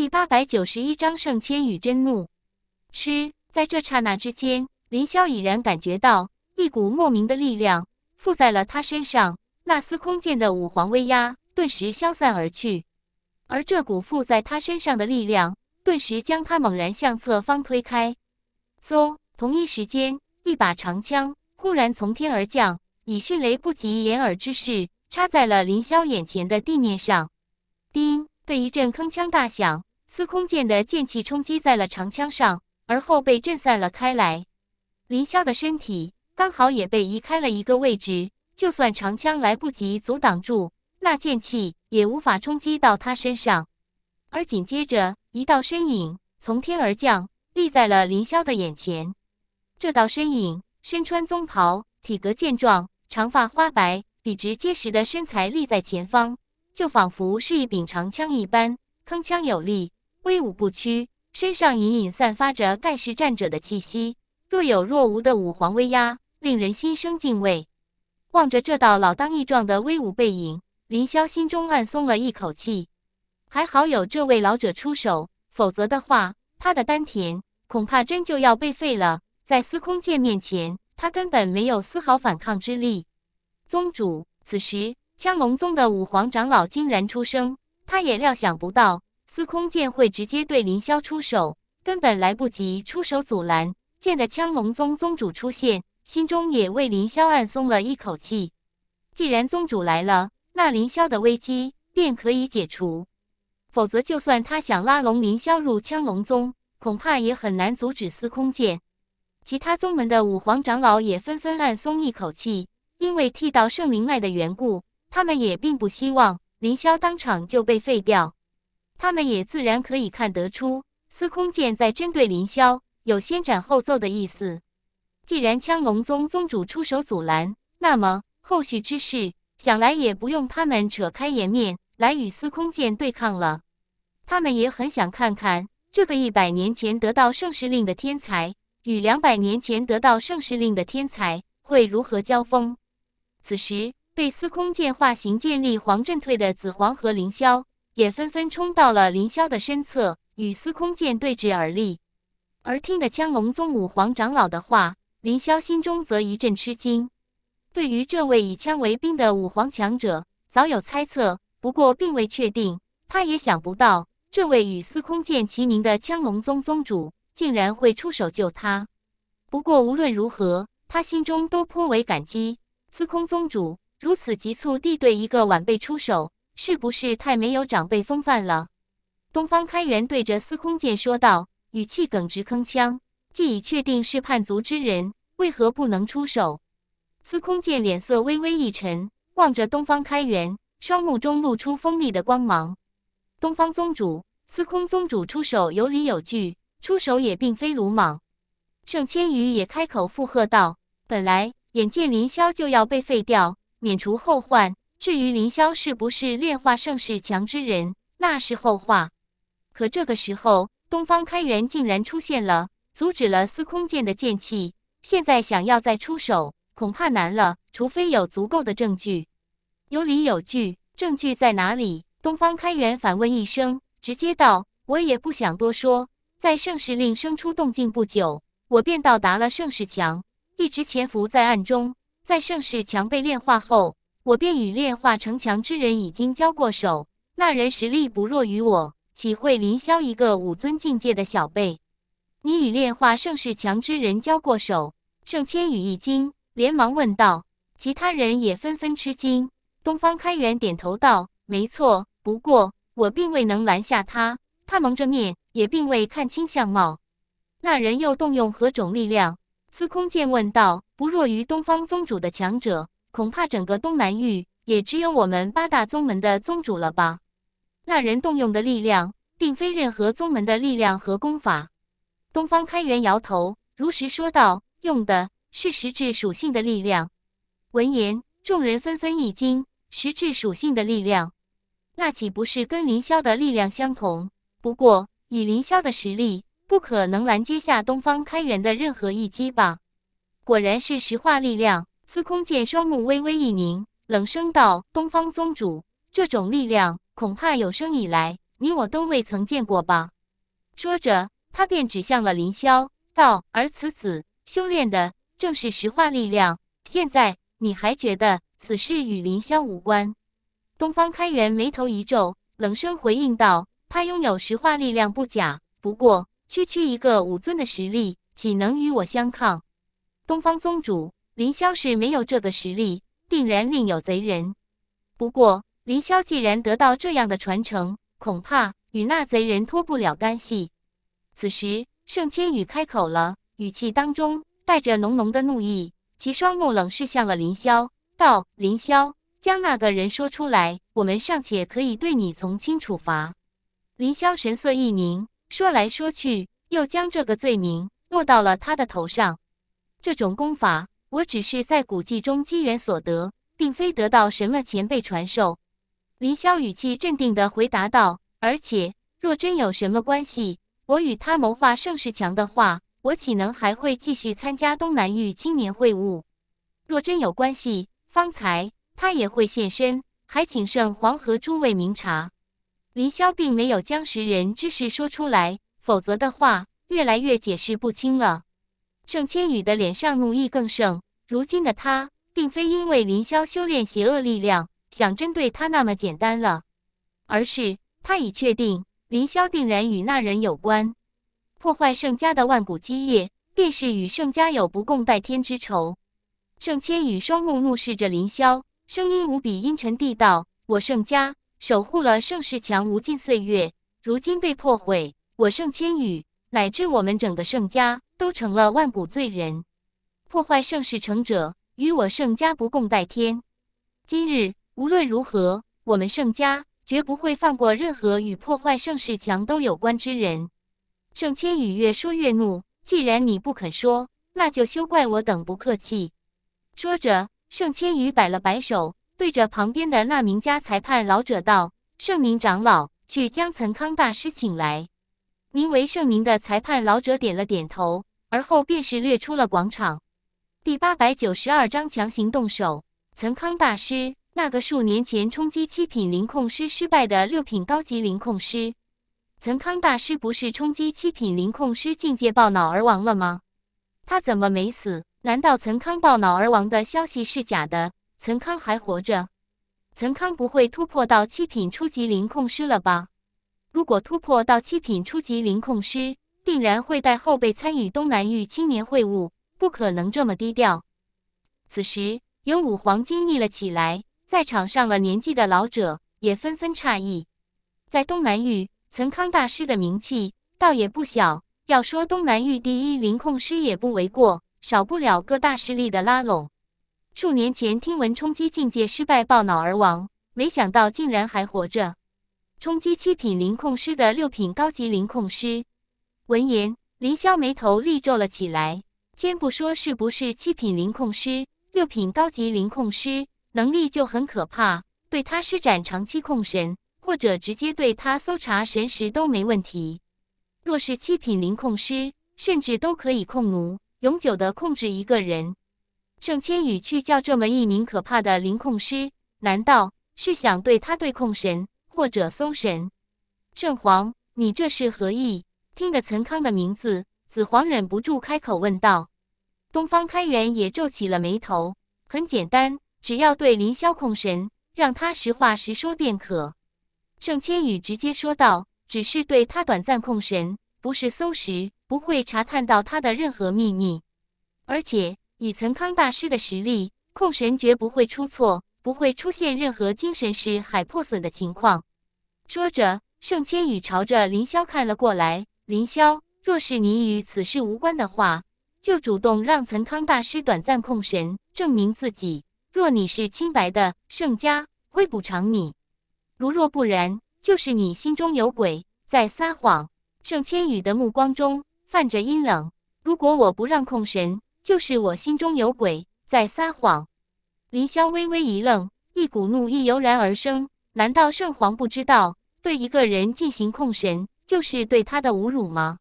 第八百九十一章圣千与真怒。师在这刹那之间，林霄已然感觉到一股莫名的力量附在了他身上，那司空剑的五皇威压顿时消散而去。而这股附在他身上的力量，顿时将他猛然向侧方推开。嗖！同一时间，一把长枪忽然从天而降，以迅雷不及掩耳之势插在了林霄眼前的地面上。叮的一阵铿锵大响。司空剑的剑气冲击在了长枪上，而后被震散了开来。林霄的身体刚好也被移开了一个位置，就算长枪来不及阻挡住那剑气，也无法冲击到他身上。而紧接着，一道身影从天而降，立在了林霄的眼前。这道身影身穿棕袍，体格健壮，长发花白，笔直结实的身材立在前方，就仿佛是一柄长枪一般，铿锵有力。威武不屈，身上隐隐散发着盖世战者的气息，若有若无的武皇威压令人心生敬畏。望着这道老当益壮的威武背影，林霄心中暗松了一口气。还好有这位老者出手，否则的话，他的丹田恐怕真就要被废了。在司空剑面前，他根本没有丝毫反抗之力。宗主，此时枪龙宗的五皇长老竟然出声，他也料想不到。司空剑会直接对凌霄出手，根本来不及出手阻拦。见的枪龙宗宗主出现，心中也为凌霄暗松了一口气。既然宗主来了，那凌霄的危机便可以解除。否则，就算他想拉拢凌霄入枪龙宗，恐怕也很难阻止司空剑。其他宗门的五皇长老也纷纷暗松一口气，因为剃到圣灵脉的缘故，他们也并不希望凌霄当场就被废掉。他们也自然可以看得出，司空剑在针对林霄，有先斩后奏的意思。既然枪龙宗宗主出手阻拦，那么后续之事，想来也不用他们扯开颜面来与司空剑对抗了。他们也很想看看，这个一百年前得到盛世令的天才，与两百年前得到盛世令的天才，会如何交锋。此时被司空剑化形剑立黄震退的子黄和林霄也纷纷冲到了凌霄的身侧，与司空剑对峙而立。而听得枪龙宗武皇长老的话，凌霄心中则一阵吃惊。对于这位以枪为兵的武皇强者，早有猜测，不过并未确定。他也想不到，这位与司空剑齐名的枪龙宗宗主，竟然会出手救他。不过无论如何，他心中都颇为感激。司空宗主如此急促地对一个晚辈出手。是不是太没有长辈风范了？东方开元对着司空剑说道，语气耿直铿锵。既已确定是叛族之人，为何不能出手？司空剑脸色微微一沉，望着东方开元，双目中露出锋利的光芒。东方宗主，司空宗主出手有理有据，出手也并非鲁莽。盛千羽也开口附和道：“本来眼见凌霄就要被废掉，免除后患。”至于凌霄是不是炼化盛世强之人，那是后话。可这个时候，东方开元竟然出现了，阻止了司空剑的剑气。现在想要再出手，恐怕难了。除非有足够的证据，有理有据。证据在哪里？东方开元反问一声，直接道：“我也不想多说。在盛世令生出动静不久，我便到达了盛世强，一直潜伏在暗中。在盛世强被炼化后。”我便与炼化城墙之人已经交过手，那人实力不弱于我，岂会凌霄一个武尊境界的小辈？你与炼化盛世墙之人交过手？盛千羽一惊，连忙问道。其他人也纷纷吃惊。东方开元点头道：“没错，不过我并未能拦下他，他蒙着面，也并未看清相貌。”那人又动用何种力量？司空见问道：“不弱于东方宗主的强者。”恐怕整个东南域也只有我们八大宗门的宗主了吧？那人动用的力量，并非任何宗门的力量和功法。东方开元摇头，如实说道：“用的是实质属性的力量。”闻言，众人纷纷一惊：“实质属性的力量？那岂不是跟凌霄的力量相同？不过，以凌霄的实力，不可能拦截下东方开元的任何一击吧？”果然是石化力量。司空见双目微微一凝，冷声道：“东方宗主，这种力量恐怕有生以来你我都未曾见过吧？”说着，他便指向了凌霄，道：“而此子修炼的正是石化力量，现在你还觉得此事与凌霄无关？”东方开元眉头一皱，冷声回应道：“他拥有石化力量不假，不过区区一个武尊的实力，岂能与我相抗？”东方宗主。凌霄是没有这个实力，定然另有贼人。不过，凌霄既然得到这样的传承，恐怕与那贼人脱不了干系。此时，盛千羽开口了，语气当中带着浓浓的怒意，其双目冷视向了凌霄，道：“凌霄，将那个人说出来，我们尚且可以对你从轻处罚。”凌霄神色一凝，说来说去，又将这个罪名落到了他的头上。这种功法。我只是在古迹中机缘所得，并非得到什么前辈传授。林萧语气镇定地回答道：“而且若真有什么关系，我与他谋划盛世强的话，我岂能还会继续参加东南域青年会晤？若真有关系，方才他也会现身，还请圣皇和诸位明察。”林萧并没有将识人之事说出来，否则的话，越来越解释不清了。盛千羽的脸上怒意更盛。如今的他，并非因为林萧修炼邪恶力量想针对他那么简单了，而是他已确定林萧定然与那人有关。破坏盛家的万古基业，便是与盛家有不共戴天之仇。盛千羽双目怒视着林萧，声音无比阴沉地道：“我盛家守护了盛世强无尽岁月，如今被破坏，我盛千羽乃至我们整个盛家。”都成了万古罪人，破坏盛世成者与我盛家不共戴天。今日无论如何，我们盛家绝不会放过任何与破坏盛世墙都有关之人。盛千羽越说越怒，既然你不肯说，那就休怪我等不客气。说着，盛千羽摆了摆手，对着旁边的那名家裁判老者道：“盛明长老，去将岑康大师请来。”名为盛明的裁判老者点了点头。而后便是掠出了广场。第八百九十二章强行动手。岑康大师，那个数年前冲击七品灵控师失败的六品高级灵控师，岑康大师不是冲击七品灵控师境界爆脑而亡了吗？他怎么没死？难道岑康爆脑而亡的消息是假的？岑康还活着？岑康不会突破到七品初级灵控师了吧？如果突破到七品初级灵控师。定然会带后辈参与东南域青年会晤，不可能这么低调。此时，有武皇惊异了起来，在场上了年纪的老者也纷纷诧异。在东南域，岑康大师的名气倒也不小，要说东南域第一灵控师也不为过，少不了各大势力的拉拢。数年前听闻冲击境界失败，暴脑而亡，没想到竟然还活着。冲击七品灵控师的六品高级灵控师。闻言，凌霄眉头立皱了起来。先不说是不是七品灵控师，六品高级灵控师能力就很可怕，对他施展长期控神，或者直接对他搜查神识都没问题。若是七品灵控师，甚至都可以控奴，永久的控制一个人。盛千羽去叫这么一名可怕的灵控师，难道是想对他对控神，或者搜神？圣皇，你这是何意？听得岑康的名字，子黄忍不住开口问道：“东方开元也皱起了眉头。很简单，只要对凌霄控神，让他实话实说便可。”盛千羽直接说道：“只是对他短暂控神，不是搜石，不会查探到他的任何秘密。而且以岑康大师的实力，控神绝不会出错，不会出现任何精神石海破损的情况。”说着，盛千羽朝着凌霄看了过来。林霄，若是你与此事无关的话，就主动让岑康大师短暂控神，证明自己。若你是清白的，盛家会补偿你；如若不然，就是你心中有鬼，在撒谎。盛千羽的目光中泛着阴冷。如果我不让控神，就是我心中有鬼，在撒谎。林霄微微一愣，一股怒意油然而生。难道圣皇不知道对一个人进行控神？就是对他的侮辱吗？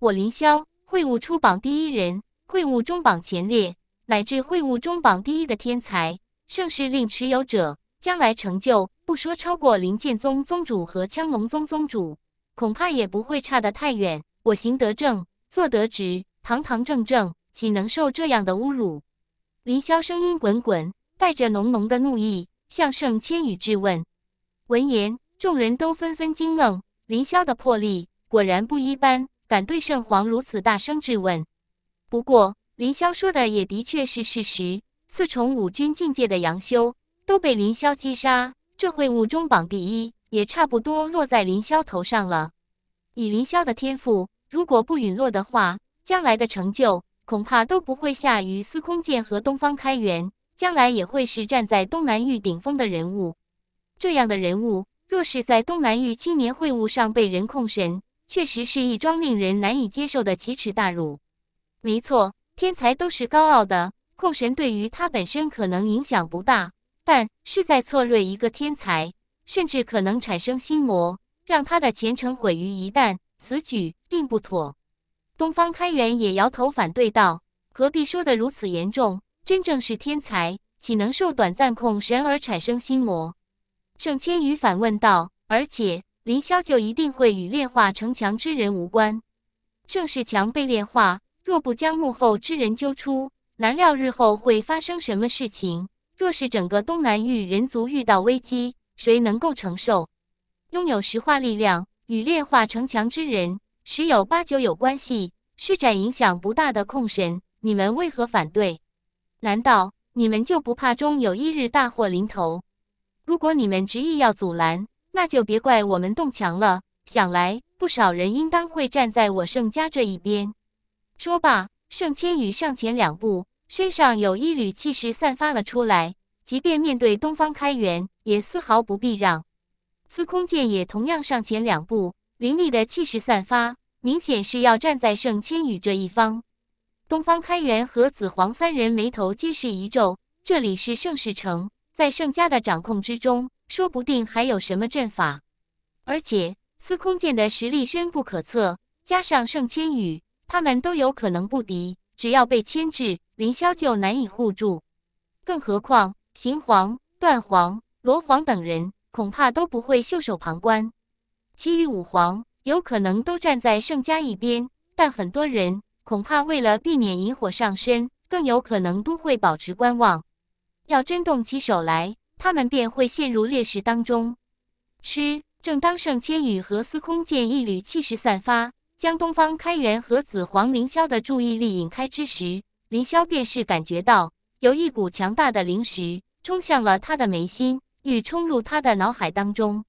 我凌霄会武出榜第一人，会武中榜前列，乃至会武中榜第一的天才，盛世令持有者，将来成就不说超过灵剑宗宗主和枪龙宗宗主，恐怕也不会差得太远。我行得正，坐得直，堂堂正正，岂能受这样的侮辱？凌霄声音滚滚，带着浓浓的怒意，向盛千羽质问。闻言，众人都纷纷惊愣。凌霄的魄力果然不一般，敢对圣皇如此大声质问。不过，凌霄说的也的确是事实。四重五军境界的杨修都被凌霄击杀，这会武中榜第一也差不多落在凌霄头上了。以凌霄的天赋，如果不陨落的话，将来的成就恐怕都不会下于司空剑和东方开元，将来也会是站在东南域顶峰的人物。这样的人物。若是在东南域青年会晤上被人控神，确实是一桩令人难以接受的奇耻大辱。没错，天才都是高傲的，控神对于他本身可能影响不大，但是在错锐一个天才，甚至可能产生心魔，让他的前程毁于一旦。此举并不妥。东方开元也摇头反对道：“何必说得如此严重？真正是天才，岂能受短暂控神而产生心魔？”盛千羽反问道：“而且林霄就一定会与炼化城墙之人无关？盛世强被炼化，若不将幕后之人揪出，难料日后会发生什么事情？若是整个东南域人族遇到危机，谁能够承受？拥有石化力量与炼化城墙之人，十有八九有关系。施展影响不大的控神，你们为何反对？难道你们就不怕终有一日大祸临头？”如果你们执意要阻拦，那就别怪我们动墙了。想来不少人应当会站在我盛家这一边。说罢，盛千羽上前两步，身上有一缕气势散发了出来，即便面对东方开元，也丝毫不避让。司空剑也同样上前两步，凌厉的气势散发，明显是要站在盛千羽这一方。东方开元和紫黄三人眉头皆是一皱，这里是盛世城。在盛家的掌控之中，说不定还有什么阵法。而且司空剑的实力深不可测，加上盛千羽，他们都有可能不敌。只要被牵制，凌霄就难以护住。更何况邢黄、段黄、罗黄等人，恐怕都不会袖手旁观。其余五皇有可能都站在盛家一边，但很多人恐怕为了避免引火上身，更有可能都会保持观望。要真动起手来，他们便会陷入劣势当中。师，正当盛千羽和司空见一缕气势散发，将东方开元和紫皇凌霄的注意力引开之时，凌霄便是感觉到有一股强大的灵石冲向了他的眉心，欲冲入他的脑海当中。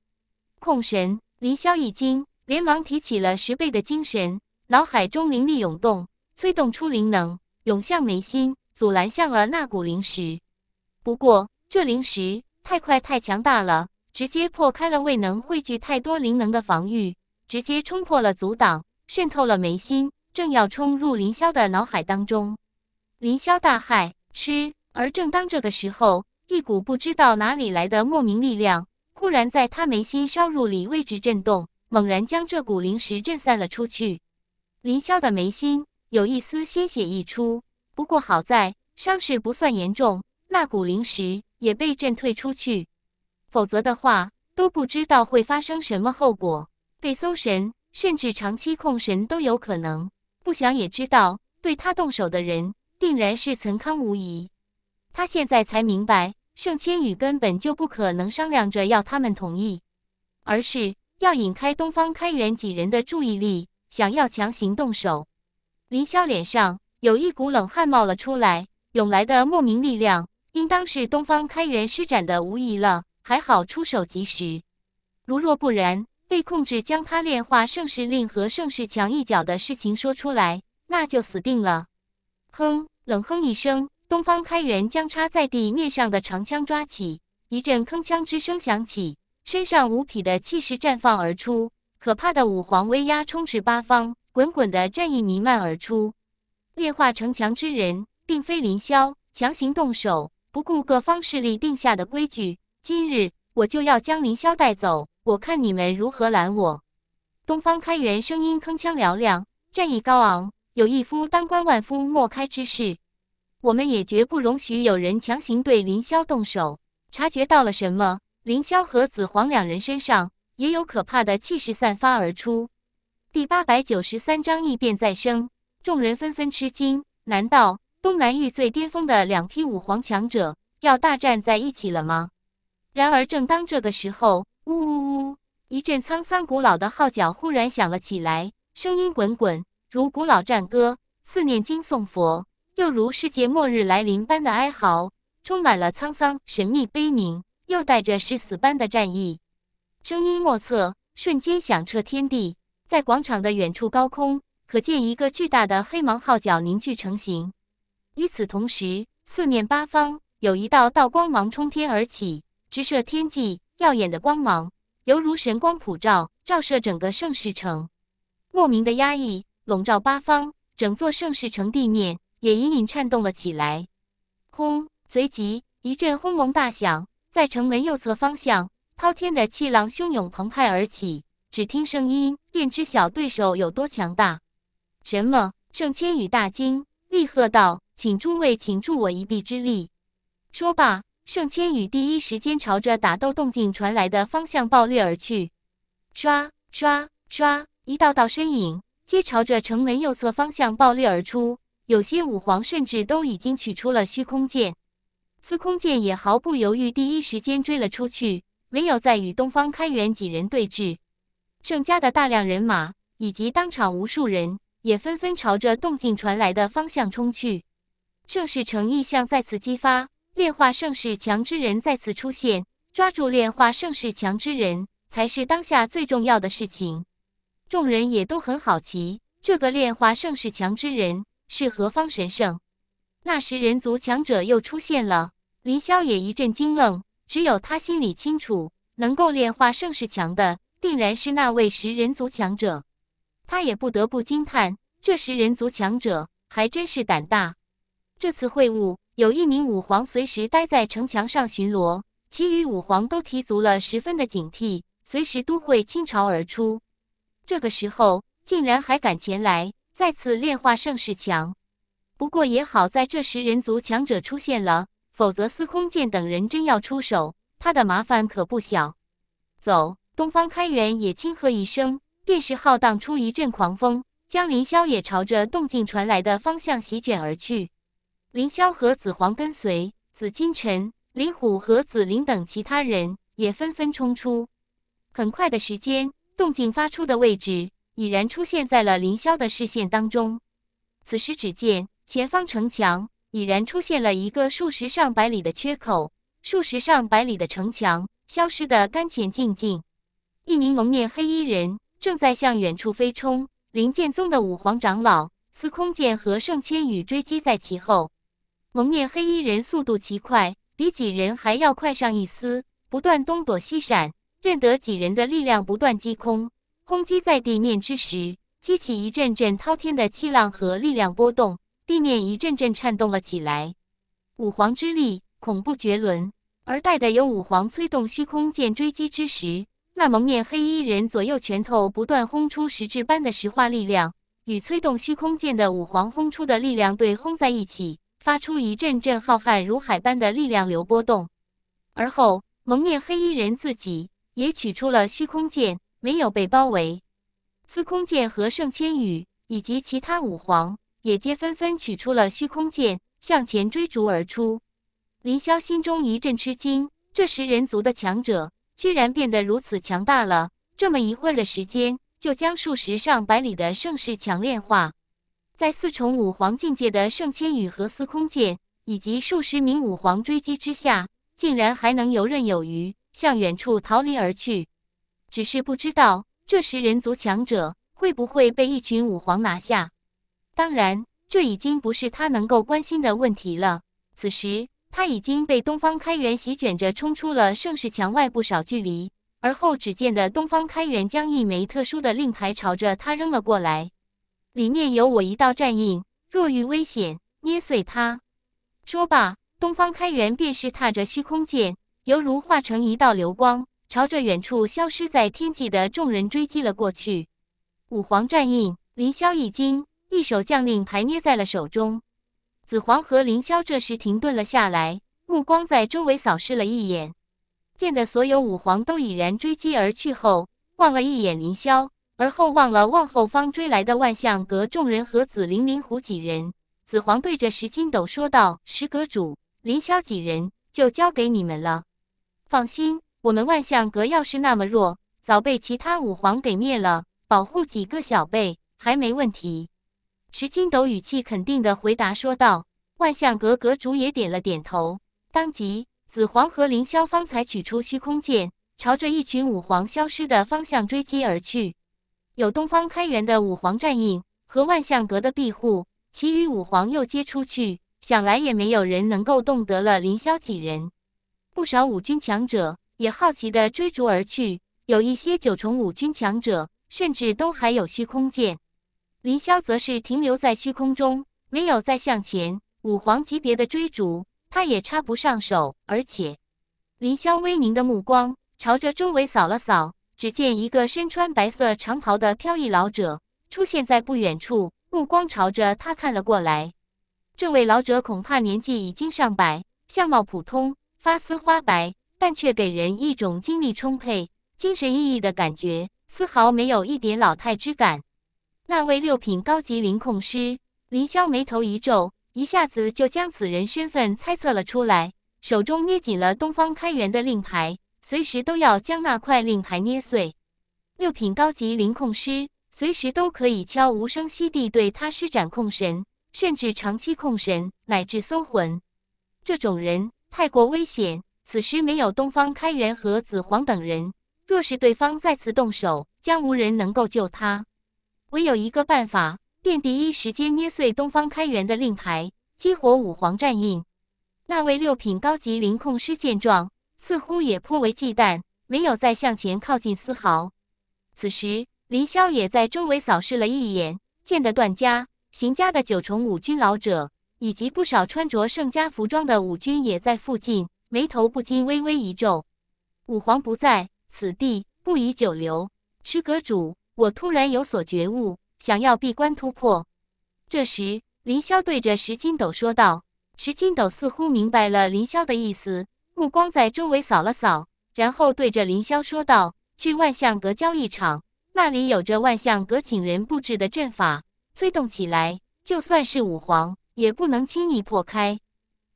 控神！凌霄一惊，连忙提起了十倍的精神，脑海中灵力涌动，催动出灵能，涌向眉心，阻拦向了那股灵石。不过，这灵石太快太强大了，直接破开了未能汇聚太多灵能的防御，直接冲破了阻挡，渗透了眉心，正要冲入林霄的脑海当中。林霄大骇，吃！而正当这个时候，一股不知道哪里来的莫名力量，忽然在他眉心烧入里位置震动，猛然将这股灵石震散了出去。林霄的眉心有一丝鲜血溢出，不过好在伤势不算严重。那股灵石也被震退出去，否则的话都不知道会发生什么后果，被搜神甚至长期控神都有可能。不想也知道，对他动手的人定然是岑康无疑。他现在才明白，盛千羽根本就不可能商量着要他们同意，而是要引开东方开元几人的注意力，想要强行动手。林萧脸上有一股冷汗冒了出来，涌来的莫名力量。应当是东方开元施展的无疑了，还好出手及时。如若不然，被控制将他炼化盛世令和盛世墙一角的事情说出来，那就死定了。哼，冷哼一声，东方开元将插在地面上的长枪抓起，一阵铿锵之声响起，身上无匹的气势绽放而出，可怕的五皇威压充斥八方，滚滚的战意弥漫而出。炼化城墙之人，并非凌霄，强行动手。不顾各方势力定下的规矩，今日我就要将凌霄带走，我看你们如何拦我！东方开元声音铿锵嘹亮，战意高昂，有一夫当关万夫莫开之势。我们也绝不容许有人强行对凌霄动手。察觉到了什么？凌霄和紫黄两人身上也有可怕的气势散发而出。第八百九十三章异变再生，众人纷纷吃惊：难道？东南域最巅峰的两批武皇强者要大战在一起了吗？然而，正当这个时候，呜呜呜！一阵沧桑古老的号角忽然响了起来，声音滚滚，如古老战歌，似念经诵佛，又如世界末日来临般的哀嚎，充满了沧桑、神秘、悲鸣，又带着誓死般的战意。声音莫测，瞬间响彻天地。在广场的远处高空，可见一个巨大的黑芒号角凝聚成形。与此同时，四面八方有一道道光芒冲天而起，直射天际，耀眼的光芒犹如神光普照，照射整个盛世城。莫名的压抑笼罩八方，整座盛世城地面也隐隐颤动了起来。轰！随即一阵轰隆大响，在城门右侧方向，滔天的气浪汹涌澎湃而起。只听声音，便知晓对手有多强大。什么？盛千羽大惊，厉喝道。请诸位，请助我一臂之力。说罢，盛千羽第一时间朝着打斗动静传来的方向暴掠而去。刷刷刷，一道道身影皆朝着城门右侧方向暴掠而出，有些武皇甚至都已经取出了虚空剑。司空剑也毫不犹豫，第一时间追了出去，没有再与东方开元几人对峙。盛家的大量人马以及当场无数人也纷纷朝着动静传来的方向冲去。盛世成意象再次激发，炼化盛世强之人再次出现。抓住炼化盛世强之人，才是当下最重要的事情。众人也都很好奇，这个炼化盛世强之人是何方神圣？那时人族强者又出现了，林霄也一阵惊愣。只有他心里清楚，能够炼化盛世强的，定然是那位食人族强者。他也不得不惊叹，这食人族强者还真是胆大。这次会晤，有一名武皇随时待在城墙上巡逻，其余武皇都提足了十分的警惕，随时都会倾巢而出。这个时候竟然还敢前来，再次炼化盛世强。不过也好，在这时人族强者出现了，否则司空见等人真要出手，他的麻烦可不小。走，东方开元也轻喝一声，便是浩荡出一阵狂风，将凌霄也朝着动静传来的方向席卷而去。凌霄和紫皇跟随，紫金晨、林虎和紫菱等其他人也纷纷冲出。很快的时间，动静发出的位置已然出现在了凌霄的视线当中。此时，只见前方城墙已然出现了一个数十上百里的缺口，数十上百里的城墙消失的干干净净。一名蒙面黑衣人正在向远处飞冲，灵剑宗的五皇长老司空剑和盛千羽追击在其后。蒙面黑衣人速度奇快，比几人还要快上一丝，不断东躲西闪，任得几人的力量不断击空，轰击在地面之时，激起一阵阵滔天的气浪和力量波动，地面一阵阵颤动了起来。五皇之力恐怖绝伦，而待的有五皇催动虚空剑追击之时，那蒙面黑衣人左右拳头不断轰出实质般的石化力量，与催动虚空剑的五皇轰出的力量对轰在一起。发出一阵阵浩瀚如海般的力量流波动，而后蒙面黑衣人自己也取出了虚空剑，没有被包围。司空剑和盛千羽以及其他五皇也皆纷纷取出了虚空剑，向前追逐而出。林霄心中一阵吃惊，这时人族的强者居然变得如此强大了，这么一会儿的时间就将数十上百里的盛世强炼化。在四重武皇境界的圣千羽和司空剑以及数十名武皇追击之下，竟然还能游刃有余，向远处逃离而去。只是不知道这时人族强者会不会被一群武皇拿下。当然，这已经不是他能够关心的问题了。此时，他已经被东方开元席卷着冲出了盛世墙外不少距离。而后，只见得东方开元将一枚特殊的令牌朝着他扔了过来。里面有我一道战印，若遇危险，捏碎它。说罢，东方开元便是踏着虚空剑，犹如化成一道流光，朝着远处消失在天际的众人追击了过去。五皇战印，凌霄一惊，一手将令牌捏在了手中。紫皇和凌霄这时停顿了下来，目光在周围扫视了一眼，见得所有五皇都已然追击而去后，望了一眼凌霄。而后望了望后方追来的万象阁众人和紫灵灵狐几人，紫皇对着石金斗说道：“石阁主，凌霄几人就交给你们了。放心，我们万象阁要是那么弱，早被其他五皇给灭了。保护几个小辈还没问题。”石金斗语气肯定的回答说道。万象阁阁主也点了点头，当即，紫皇和凌霄方才取出虚空剑，朝着一群五皇消失的方向追击而去。有东方开元的五皇战印和万象阁的庇护，其余五皇又接出去，想来也没有人能够动得了凌霄几人。不少五军强者也好奇的追逐而去，有一些九重五军强者甚至都还有虚空剑。凌霄则是停留在虚空中，没有再向前。五皇级别的追逐，他也插不上手。而且，凌霄威凝的目光朝着周围扫了扫。只见一个身穿白色长袍的飘逸老者出现在不远处，目光朝着他看了过来。这位老者恐怕年纪已经上百，相貌普通，发丝花白，但却给人一种精力充沛、精神奕奕的感觉，丝毫没有一点老态之感。那位六品高级灵控师林霄眉头一皱，一下子就将此人身份猜测了出来，手中捏紧了东方开元的令牌。随时都要将那块令牌捏碎。六品高级灵控师随时都可以悄无声息地对他施展控神，甚至长期控神乃至搜魂。这种人太过危险。此时没有东方开元和子皇等人，若是对方再次动手，将无人能够救他。唯有一个办法，便第一时间捏碎东方开元的令牌，激活五皇战印。那位六品高级灵控师见状。似乎也颇为忌惮，没有再向前靠近丝毫。此时，林霄也在周围扫视了一眼，见得段家、邢家的九重五军老者，以及不少穿着盛家服装的五军也在附近，眉头不禁微微一皱。五皇不在此地，不宜久留。石阁主，我突然有所觉悟，想要闭关突破。这时，林霄对着石金斗说道。石金斗似乎明白了林霄的意思。目光在周围扫了扫，然后对着林霄说道：“去万象阁交易场，那里有着万象阁请人布置的阵法，催动起来，就算是五皇也不能轻易破开。”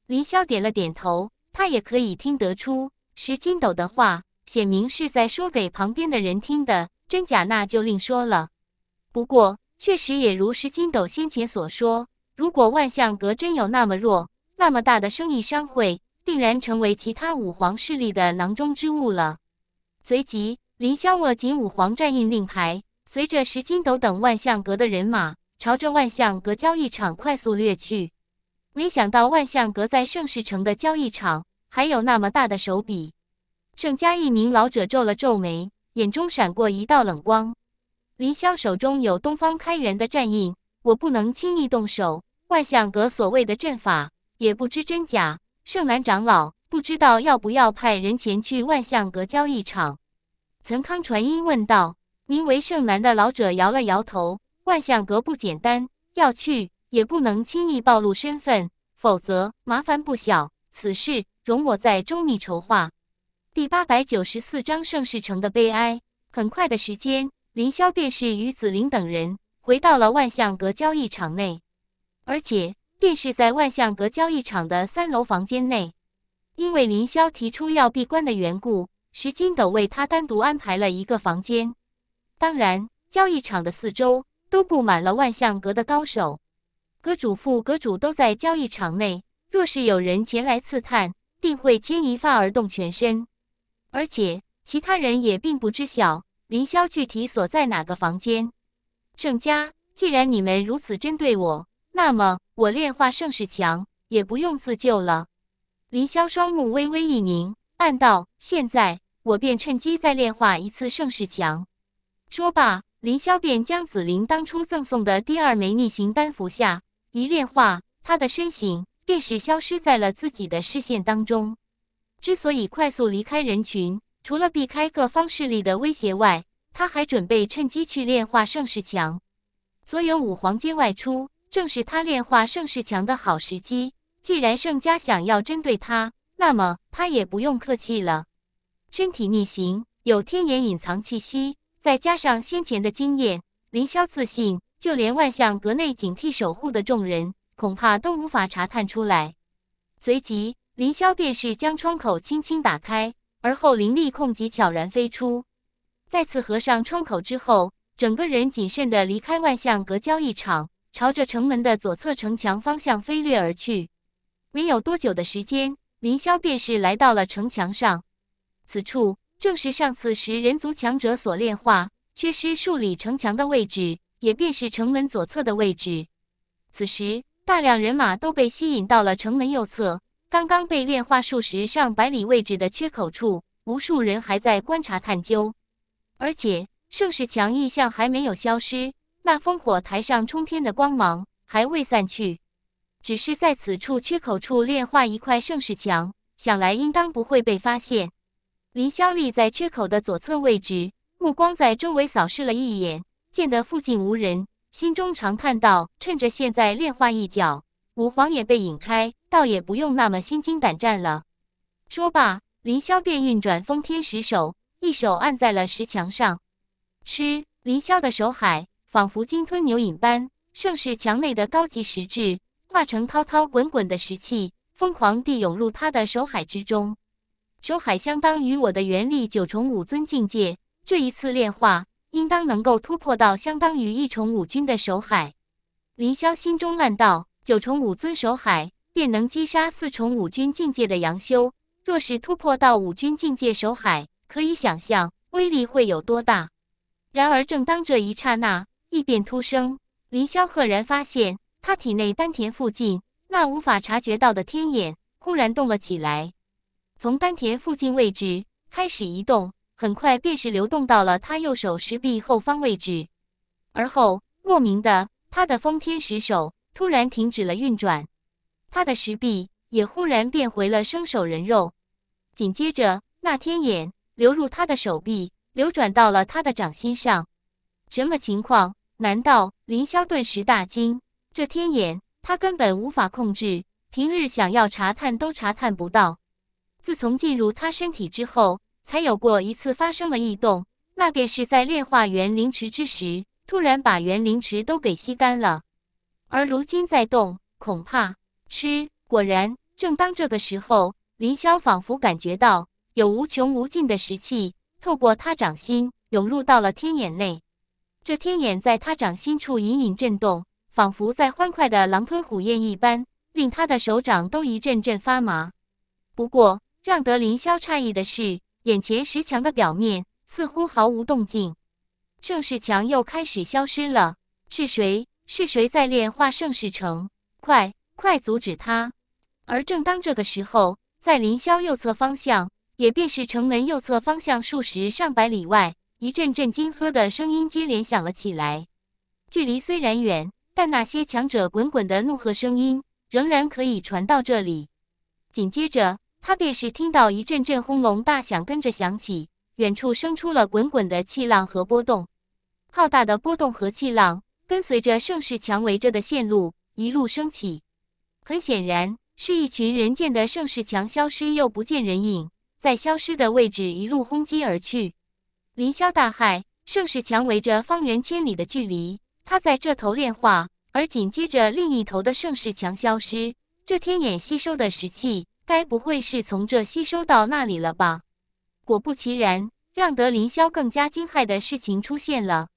林霄点了点头，他也可以听得出石金斗的话，显明是在说给旁边的人听的，真假那就另说了。不过，确实也如石金斗先前所说，如果万象阁真有那么弱，那么大的生意商会。定然成为其他五皇势力的囊中之物了。随即，林霄握紧五皇战印令牌，随着石金斗等万象阁的人马，朝着万象阁交易场快速掠去。没想到，万象阁在盛世城的交易场还有那么大的手笔。盛家一名老者皱了皱眉，眼中闪过一道冷光。林霄手中有东方开元的战印，我不能轻易动手。万象阁所谓的阵法，也不知真假。圣南长老不知道要不要派人前去万象阁交易场？曾康传音问道。名为圣南的老者摇了摇头：“万象阁不简单，要去也不能轻易暴露身份，否则麻烦不小。此事容我在周密筹划。”第八百九十四章盛世城的悲哀。很快的时间，凌霄便是与紫菱等人回到了万象阁交易场内，而且。便是在万象阁交易场的三楼房间内，因为林霄提出要闭关的缘故，石金斗为他单独安排了一个房间。当然，交易场的四周都布满了万象阁的高手，阁主、副阁主都在交易场内。若是有人前来刺探，定会牵一发而动全身。而且，其他人也并不知晓林霄具体所在哪个房间。盛家，既然你们如此针对我。那么我炼化盛世强也不用自救了。林霄双目微微一凝，暗道：“现在我便趁机再炼化一次盛世强。”说罢，林霄便将紫菱当初赠送的第二枚逆行丹服下一炼化，他的身形便是消失在了自己的视线当中。之所以快速离开人群，除了避开各方势力的威胁外，他还准备趁机去炼化盛世强。所有五皇阶外出。正是他炼化盛世强的好时机。既然盛家想要针对他，那么他也不用客气了。身体逆行，有天眼隐藏气息，再加上先前的经验，凌霄自信，就连万象阁内警惕守护的众人，恐怕都无法查探出来。随即，凌霄便是将窗口轻轻打开，而后灵力控极悄然飞出，再次合上窗口之后，整个人谨慎的离开万象阁交易场。朝着城门的左侧城墙方向飞掠而去，没有多久的时间，林萧便是来到了城墙上。此处正是上次十人族强者所炼化缺失数里城墙的位置，也便是城门左侧的位置。此时大量人马都被吸引到了城门右侧，刚刚被炼化数十上百里位置的缺口处，无数人还在观察探究，而且盛世强意象还没有消失。那烽火台上冲天的光芒还未散去，只是在此处缺口处炼化一块盛世墙，想来应当不会被发现。林霄立在缺口的左侧位置，目光在周围扫视了一眼，见得附近无人，心中长叹道：“趁着现在炼化一角，五皇也被引开，倒也不用那么心惊胆战了。”说罢，林霄便运转封天石手，一手按在了石墙上。吃，林霄的手海。仿佛鲸吞牛饮般，盛世墙内的高级石质化成滔滔滚滚的石气，疯狂地涌入他的手海之中。手海相当于我的元力九重五尊境界，这一次炼化应当能够突破到相当于一重五君的守海。林霄心中暗道：九重五尊守海便能击杀四重五君境界的杨修，若是突破到五君境界守海，可以想象威力会有多大。然而，正当这一刹那。异变突生，林萧赫然发现，他体内丹田附近那无法察觉到的天眼忽然动了起来，从丹田附近位置开始移动，很快便是流动到了他右手石臂后方位置。而后，莫名的，他的封天石手突然停止了运转，他的石壁也忽然变回了生手人肉。紧接着，那天眼流入他的手臂，流转到了他的掌心上。什么情况？难道林霄顿时大惊？这天眼他根本无法控制，平日想要查探都查探不到。自从进入他身体之后，才有过一次发生了异动，那便是在炼化元灵池之时，突然把元灵池都给吸干了。而如今再动，恐怕吃果然。正当这个时候，林霄仿佛感觉到有无穷无尽的石气透过他掌心涌入到了天眼内。这天眼在他掌心处隐隐震动，仿佛在欢快的狼吞虎咽一般，令他的手掌都一阵阵发麻。不过，让得林霄诧异的是，眼前石墙的表面似乎毫无动静，盛世墙又开始消失了。是谁？是谁在炼化盛世城？快快阻止他！而正当这个时候，在凌霄右侧方向，也便是城门右侧方向数十上百里外。一阵阵惊喝的声音接连响了起来，距离虽然远，但那些强者滚滚的怒喝声音仍然可以传到这里。紧接着，他便是听到一阵阵轰隆大响，跟着响起，远处生出了滚滚的气浪和波动。浩大的波动和气浪跟随着盛世强围着的线路一路升起。很显然，是一群人见的盛世强消失又不见人影，在消失的位置一路轰击而去。林霄大骇，盛世强围着方圆千里的距离，他在这头炼化，而紧接着另一头的盛世强消失。这天眼吸收的石器，该不会是从这吸收到那里了吧？果不其然，让得林霄更加惊骇的事情出现了。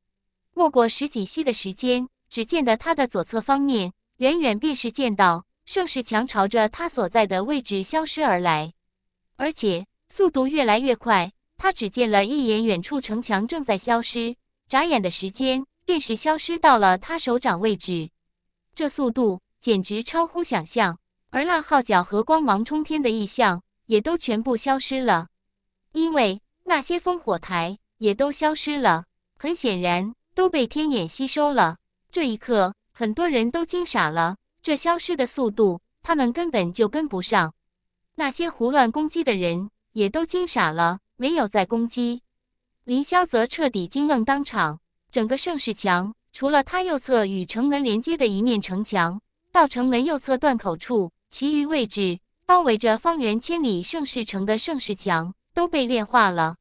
没过十几息的时间，只见得他的左侧方面，远远便是见到盛世强朝着他所在的位置消失而来，而且速度越来越快。他只见了一眼远处城墙正在消失，眨眼的时间便是消失到了他手掌位置。这速度简直超乎想象，而那号角和光芒冲天的异象也都全部消失了，因为那些烽火台也都消失了，很显然都被天眼吸收了。这一刻，很多人都惊傻了，这消失的速度他们根本就跟不上。那些胡乱攻击的人也都惊傻了。没有再攻击，林萧则彻底惊愣当场。整个盛世墙，除了他右侧与城门连接的一面城墙到城门右侧断口处，其余位置包围着方圆千里盛世城的盛世墙都被炼化了。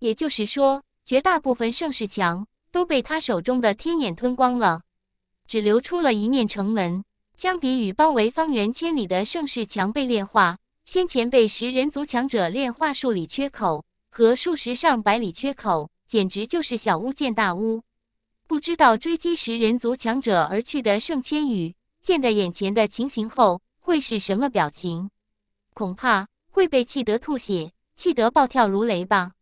也就是说，绝大部分盛世墙都被他手中的天眼吞光了，只留出了一面城门。相比与包围方圆千里的盛世墙被炼化。先前被食人族强者炼化数里缺口和数十上百里缺口，简直就是小巫见大巫。不知道追击食人族强者而去的盛千羽，见得眼前的情形后会是什么表情？恐怕会被气得吐血，气得暴跳如雷吧。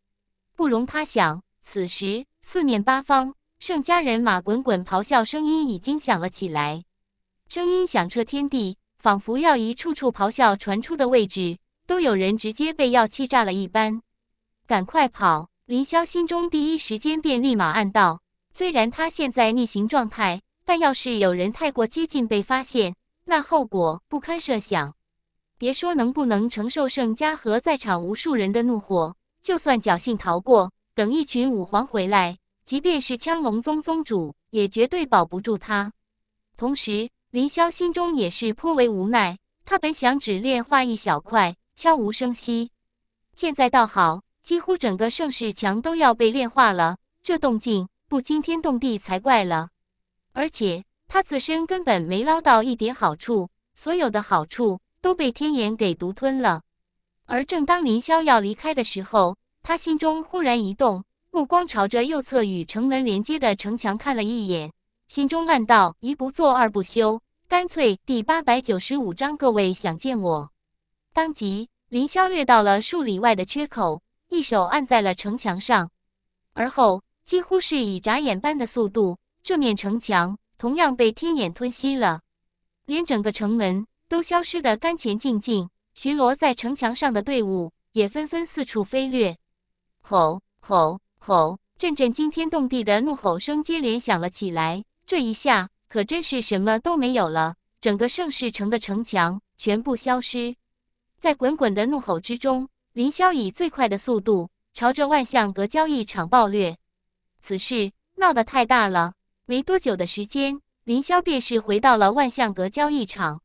不容他想，此时四面八方盛家人马滚滚，咆哮声音已经响了起来，声音响彻天地。仿佛要一处处咆哮传出的位置，都有人直接被药气炸了一般，赶快跑！林霄心中第一时间便立马暗道：虽然他现在逆行状态，但要是有人太过接近被发现，那后果不堪设想。别说能不能承受盛家和在场无数人的怒火，就算侥幸逃过，等一群武皇回来，即便是枪龙宗宗主，也绝对保不住他。同时。林霄心中也是颇为无奈，他本想只炼化一小块，悄无声息，现在倒好，几乎整个盛世墙都要被炼化了，这动静不惊天动地才怪了。而且他自身根本没捞到一点好处，所有的好处都被天眼给独吞了。而正当林霄要离开的时候，他心中忽然一动，目光朝着右侧与城门连接的城墙看了一眼。心中暗道：“一不做二不休，干脆。”第八百九十五章，各位想见我？当即，林霄掠到了数里外的缺口，一手按在了城墙上，而后几乎是以眨眼般的速度，这面城墙同样被天眼吞吸了，连整个城门都消失的干干净净。巡逻在城墙上的队伍也纷纷四处飞掠，吼吼吼！阵阵惊天动地的怒吼声接连响了起来。这一下可真是什么都没有了，整个盛世城的城墙全部消失在滚滚的怒吼之中。林霄以最快的速度朝着万象阁交易场暴掠。此事闹得太大了，没多久的时间，林霄便是回到了万象阁交易场。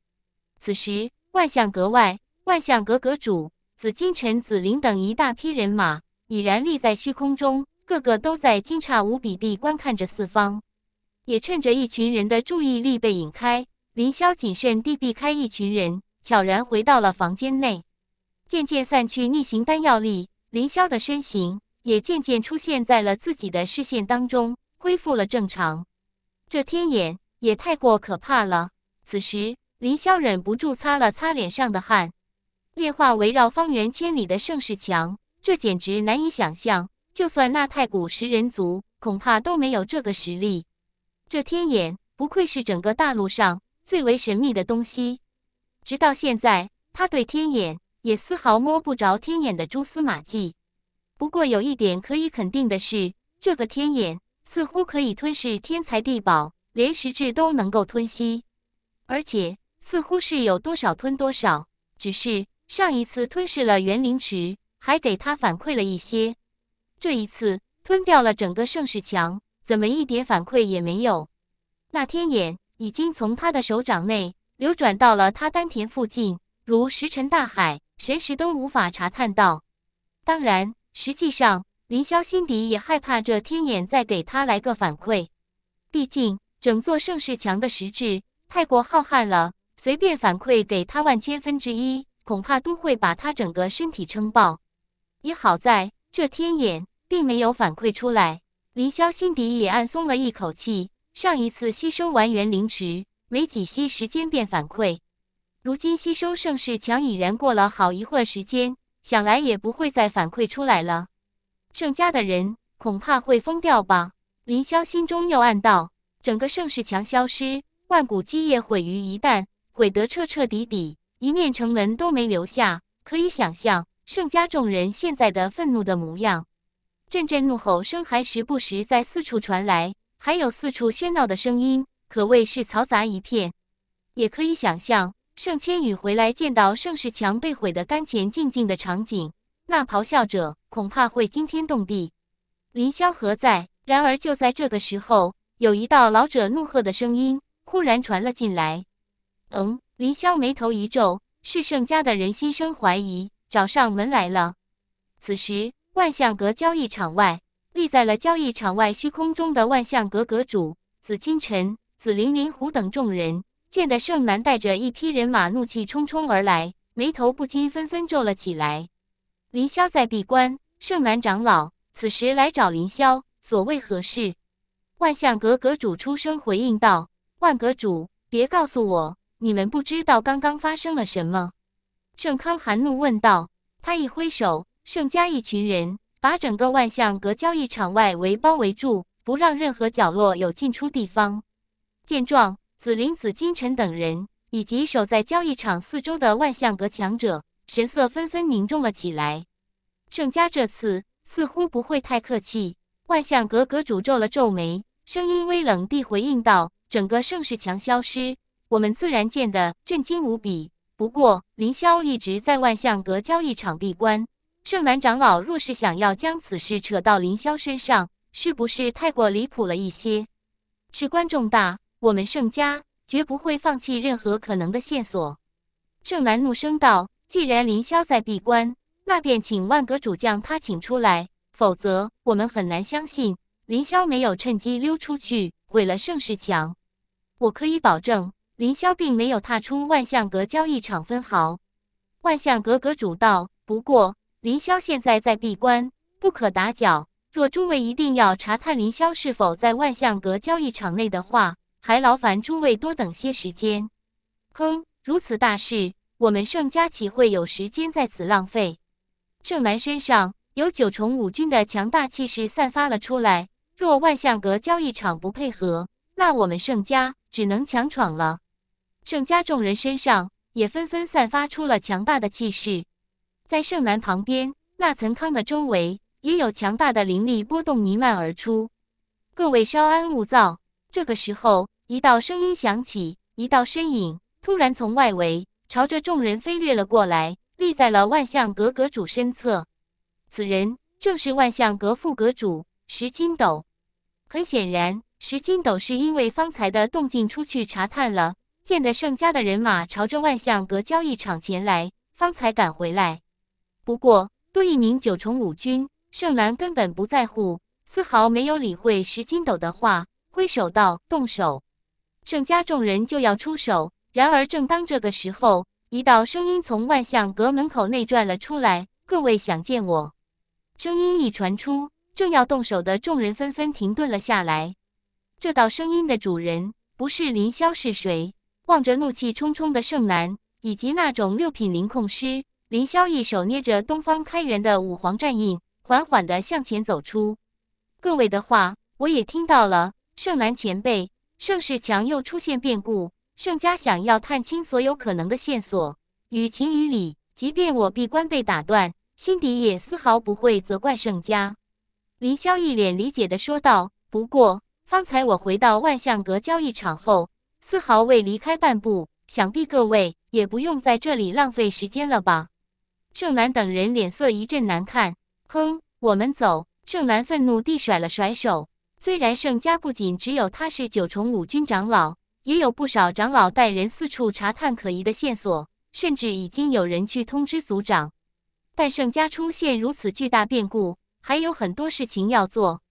此时，万象阁外，万象阁阁主紫金尘、紫菱等一大批人马已然立在虚空中，个个都在惊诧无比地观看着四方。也趁着一群人的注意力被引开，林霄谨慎地避开一群人，悄然回到了房间内。渐渐散去逆行丹药力，林霄的身形也渐渐出现在了自己的视线当中，恢复了正常。这天眼也太过可怕了。此时，林霄忍不住擦了擦脸上的汗。炼化围绕方圆千里的盛世墙，这简直难以想象。就算那太古食人族，恐怕都没有这个实力。这天眼不愧是整个大陆上最为神秘的东西，直到现在，他对天眼也丝毫摸不着天眼的蛛丝马迹。不过有一点可以肯定的是，这个天眼似乎可以吞噬天才地宝，连石质都能够吞吸，而且似乎是有多少吞多少。只是上一次吞噬了元灵池，还给他反馈了一些，这一次吞掉了整个盛世墙。怎么一点反馈也没有？那天眼已经从他的手掌内流转到了他丹田附近，如石沉大海，神时都无法查探到。当然，实际上林霄心底也害怕这天眼再给他来个反馈，毕竟整座盛世墙的实质太过浩瀚了，随便反馈给他万千分之一，恐怕都会把他整个身体撑爆。也好在这天眼并没有反馈出来。林霄心底也暗松了一口气。上一次吸收完元灵池，没几息时间便反馈，如今吸收盛世强已然过了好一会儿时间，想来也不会再反馈出来了。盛家的人恐怕会疯掉吧？林霄心中又暗道：整个盛世强消失，万古基业毁于一旦，毁得彻彻底底，一面城门都没留下。可以想象盛家众人现在的愤怒的模样。阵阵怒吼声还时不时在四处传来，还有四处喧闹的声音，可谓是嘈杂一片。也可以想象，盛千羽回来见到盛世强被毁的甘前静静的场景，那咆哮者恐怕会惊天动地。林霄何在？然而就在这个时候，有一道老者怒喝的声音忽然传了进来。“嗯。”林霄眉头一皱，是盛家的人，心生怀疑，找上门来了。此时。万象阁交易场外，立在了交易场外虚空中的万象阁阁主紫金尘、紫灵灵狐等众人，见得盛南带着一批人马怒气冲冲而来，眉头不禁纷纷皱了起来。林霄在闭关，盛南长老此时来找林霄，所谓何事？万象阁阁主出声回应道：“万阁主，别告诉我你们不知道刚刚发生了什么。”盛康含怒问道，他一挥手。盛家一群人把整个万象阁交易场外围包围住，不让任何角落有进出地方。见状，紫菱、紫金晨等人以及守在交易场四周的万象阁强者，神色纷纷凝重了起来。盛家这次似乎不会太客气。万象阁阁主皱了皱眉，声音微冷地回应道：“整个盛世强消失，我们自然见得震惊无比。不过，凌霄一直在万象阁交易场闭关。”盛南长老，若是想要将此事扯到凌霄身上，是不是太过离谱了一些？事关重大，我们盛家绝不会放弃任何可能的线索。盛南怒声道：“既然凌霄在闭关，那便请万阁主将他请出来，否则我们很难相信凌霄没有趁机溜出去毁了盛世墙。我可以保证，凌霄并没有踏出万象阁交易场分毫。”万象阁阁主道：“不过。”林霄现在在闭关，不可打搅。若诸位一定要查探林霄是否在万象阁交易场内的话，还劳烦诸位多等些时间。哼，如此大事，我们盛家岂会有时间在此浪费？盛南身上有九重五军的强大气势散发了出来。若万象阁交易场不配合，那我们盛家只能强闯了。盛家众人身上也纷纷散发出了强大的气势。在盛南旁边，那层坑的周围也有强大的灵力波动弥漫而出。各位稍安勿躁。这个时候，一道声音响起，一道身影突然从外围朝着众人飞掠了过来，立在了万象阁阁主身侧。此人正是万象阁副阁主石金斗。很显然，石金斗是因为方才的动静出去查探了，见得盛家的人马朝着万象阁交易场前来，方才赶回来。不过多一名九重五君，盛兰根本不在乎，丝毫没有理会石金斗的话，挥手道：“动手！”盛家众人就要出手，然而正当这个时候，一道声音从万象阁门口内传了出来：“各位想见我？”声音一传出，正要动手的众人纷纷停顿了下来。这道声音的主人不是林霄是谁？望着怒气冲冲的盛兰以及那种六品灵控师。林萧一手捏着东方开元的五皇战印，缓缓地向前走出。各位的话我也听到了，盛南前辈、盛世强又出现变故，盛家想要探清所有可能的线索。于情于理，即便我闭关被打断，心底也丝毫不会责怪盛家。林萧一脸理解地说道：“不过方才我回到万象阁交易场后，丝毫未离开半步，想必各位也不用在这里浪费时间了吧？”盛楠等人脸色一阵难看，哼，我们走。盛楠愤怒地甩了甩手。虽然盛家不仅只有他是九重五军长老，也有不少长老带人四处查探可疑的线索，甚至已经有人去通知族长，但盛家出现如此巨大变故，还有很多事情要做，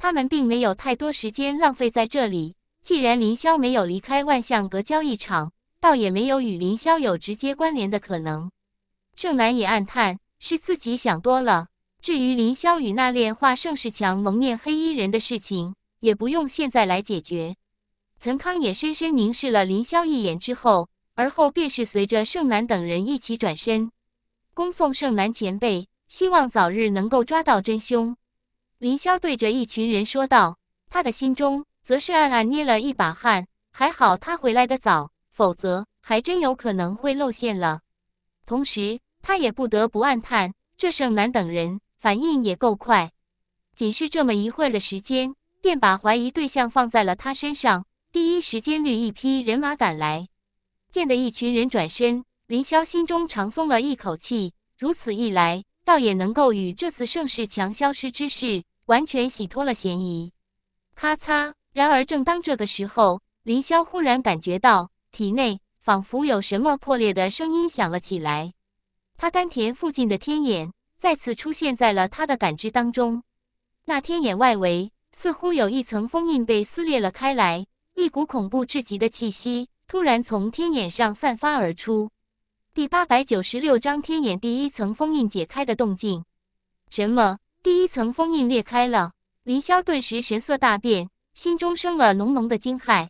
他们并没有太多时间浪费在这里。既然林霄没有离开万象阁交易场，倒也没有与林霄有直接关联的可能。盛楠也暗叹，是自己想多了。至于林霄与那炼化盛世强蒙面黑衣人的事情，也不用现在来解决。岑康也深深凝视了林霄一眼之后，而后便是随着盛楠等人一起转身，恭送盛楠前辈。希望早日能够抓到真凶。林霄对着一群人说道，他的心中则是暗暗捏了一把汗。还好他回来的早，否则还真有可能会露馅了。同时，他也不得不暗叹：这盛楠等人反应也够快，仅是这么一会儿的时间，便把怀疑对象放在了他身上。第一时间率一批人马赶来，见得一群人转身，林霄心中长松了一口气。如此一来，倒也能够与这次盛世强消失之事完全洗脱了嫌疑。咔嚓！然而，正当这个时候，林霄忽然感觉到体内。仿佛有什么破裂的声音响了起来，他丹田附近的天眼再次出现在了他的感知当中。那天眼外围似乎有一层封印被撕裂了开来，一股恐怖至极的气息突然从天眼上散发而出。第八百九十六章天眼第一层封印解开的动静，什么？第一层封印裂开了！凌霄顿时神色大变，心中生了浓浓的惊骇。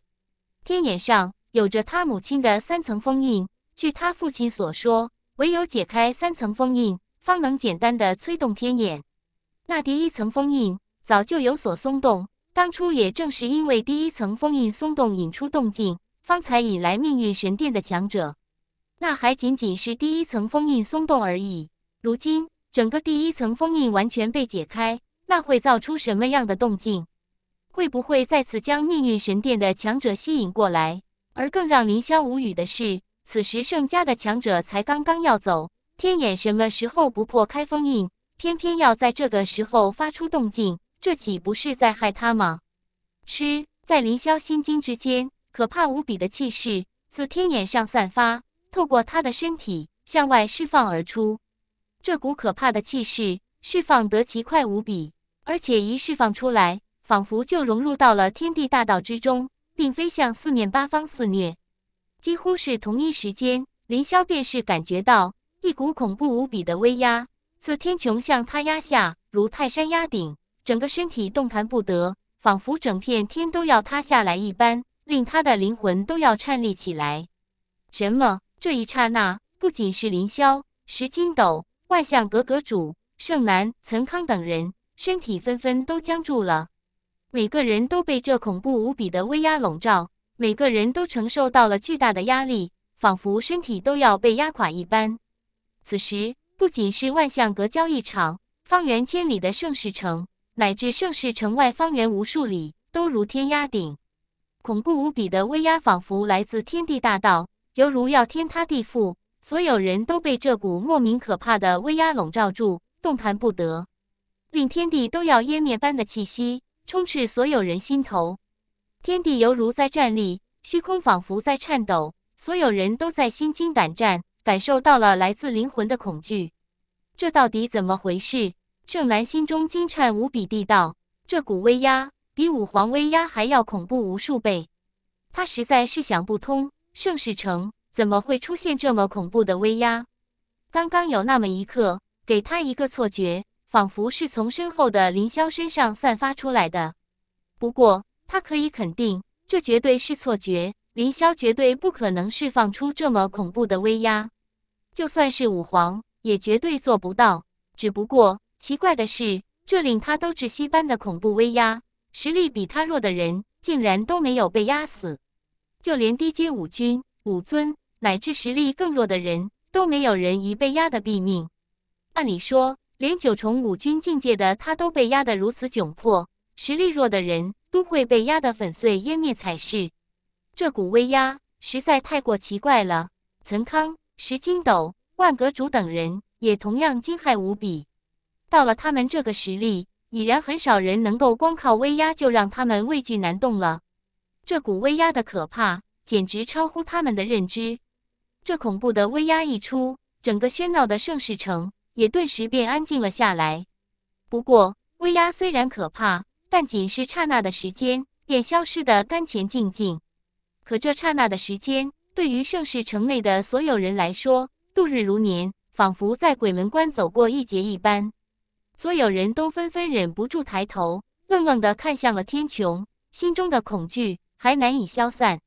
天眼上。有着他母亲的三层封印，据他父亲所说，唯有解开三层封印，方能简单的催动天眼。那第一层封印早就有所松动，当初也正是因为第一层封印松动引出动静，方才引来命运神殿的强者。那还仅仅是第一层封印松动而已，如今整个第一层封印完全被解开，那会造出什么样的动静？会不会再次将命运神殿的强者吸引过来？而更让凌霄无语的是，此时盛家的强者才刚刚要走，天眼什么时候不破开封印，偏偏要在这个时候发出动静，这岂不是在害他吗？嗤！在凌霄心惊之间，可怕无比的气势自天眼上散发，透过他的身体向外释放而出。这股可怕的气势释放得奇快无比，而且一释放出来，仿佛就融入到了天地大道之中。并非向四面八方肆虐，几乎是同一时间，凌霄便是感觉到一股恐怖无比的威压自天穹向他压下，如泰山压顶，整个身体动弹不得，仿佛整片天都要塌下来一般，令他的灵魂都要颤栗起来。什么？这一刹那，不仅是凌霄、石金斗、万象阁阁主盛南、岑康等人，身体纷纷都僵住了。每个人都被这恐怖无比的威压笼罩，每个人都承受到了巨大的压力，仿佛身体都要被压垮一般。此时，不仅是万象阁交易场，方圆千里的盛世城，乃至盛世城外方圆无数里，都如天压顶。恐怖无比的威压仿佛来自天地大道，犹如要天塌地覆。所有人都被这股莫名可怕的威压笼罩住，动弹不得，令天地都要湮灭般的气息。充斥所有人心头，天地犹如在站立，虚空仿佛在颤抖，所有人都在心惊胆战，感受到了来自灵魂的恐惧。这到底怎么回事？郑兰心中惊颤无比地道：“这股威压比五皇威压还要恐怖无数倍，他实在是想不通盛世城怎么会出现这么恐怖的威压。刚刚有那么一刻，给他一个错觉。”仿佛是从身后的凌霄身上散发出来的。不过，他可以肯定，这绝对是错觉。凌霄绝对不可能释放出这么恐怖的威压，就算是武皇，也绝对做不到。只不过，奇怪的是，这令他都窒息般的恐怖威压，实力比他弱的人，竟然都没有被压死。就连低阶武君、武尊，乃至实力更弱的人，都没有人一被压的毙命。按理说，连九重五君境界的他都被压得如此窘迫，实力弱的人都会被压得粉碎湮灭才是。这股威压实在太过奇怪了。岑康、石金斗、万阁主等人也同样惊骇无比。到了他们这个实力，已然很少人能够光靠威压就让他们畏惧难动了。这股威压的可怕，简直超乎他们的认知。这恐怖的威压一出，整个喧闹的盛世城。也顿时便安静了下来。不过，威压虽然可怕，但仅是刹那的时间便消失的干干净净。可这刹那的时间，对于盛世城内的所有人来说，度日如年，仿佛在鬼门关走过一劫一般。所有人都纷纷忍不住抬头，愣愣的看向了天穹，心中的恐惧还难以消散。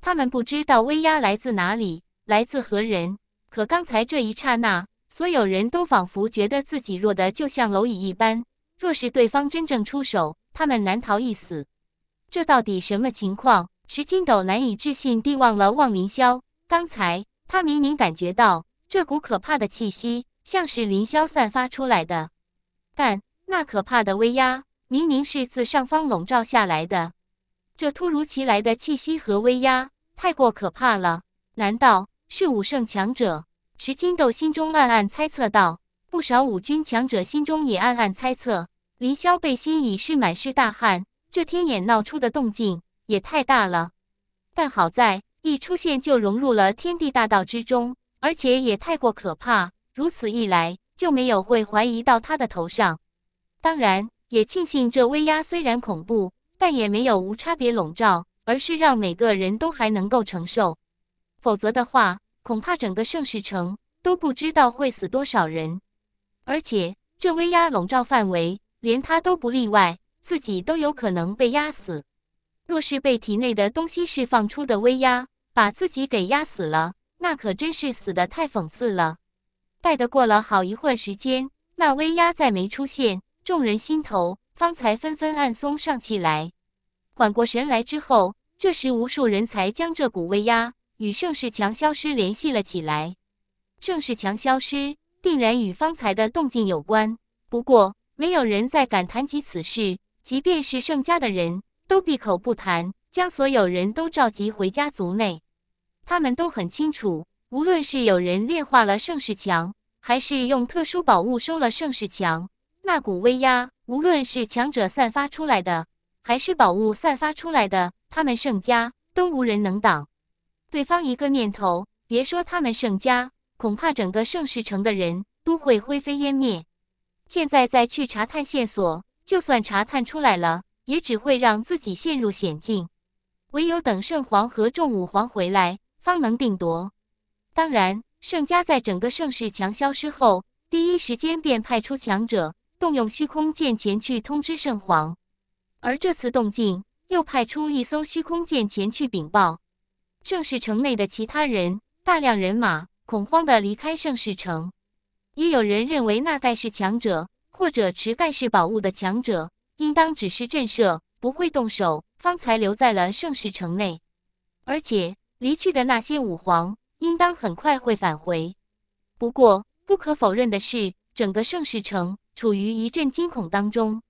他们不知道威压来自哪里，来自何人。可刚才这一刹那。所有人都仿佛觉得自己弱的就像蝼蚁一般，若是对方真正出手，他们难逃一死。这到底什么情况？石金斗难以置信地望了望凌霄。刚才他明明感觉到这股可怕的气息，像是凌霄散发出来的，但那可怕的威压明明是自上方笼罩下来的。这突如其来的气息和威压太过可怕了，难道是武圣强者？池金斗心中暗暗猜测道，不少五军强者心中也暗暗猜测。凌霄背心已是满是大汗，这天眼闹出的动静也太大了。但好在一出现就融入了天地大道之中，而且也太过可怕，如此一来就没有会怀疑到他的头上。当然，也庆幸这威压虽然恐怖，但也没有无差别笼罩，而是让每个人都还能够承受。否则的话，恐怕整个盛世城都不知道会死多少人，而且这威压笼罩范围，连他都不例外，自己都有可能被压死。若是被体内的东西释放出的威压把自己给压死了，那可真是死的太讽刺了。待得过了好一会儿时间，那威压再没出现，众人心头方才纷纷暗松上气来，缓过神来之后，这时无数人才将这股威压。与盛世强消失联系了起来，盛世强消失定然与方才的动静有关。不过，没有人再敢谈及此事，即便是盛家的人都闭口不谈，将所有人都召集回家族内。他们都很清楚，无论是有人炼化了盛世强，还是用特殊宝物收了盛世强，那股威压，无论是强者散发出来的，还是宝物散发出来的，他们盛家都无人能挡。对方一个念头，别说他们盛家，恐怕整个盛世城的人都会灰飞烟灭。现在再去查探线索，就算查探出来了，也只会让自己陷入险境。唯有等圣皇和众武皇回来，方能定夺。当然，盛家在整个盛世强消失后，第一时间便派出强者，动用虚空剑前去通知圣皇。而这次动静，又派出一艘虚空剑前去禀报。盛世城内的其他人，大量人马恐慌的离开盛世城。也有人认为那盖世强者或者持盖世宝物的强者，应当只是震慑，不会动手，方才留在了盛世城内。而且离去的那些武皇，应当很快会返回。不过，不可否认的是，整个盛世城处于一阵惊恐当中。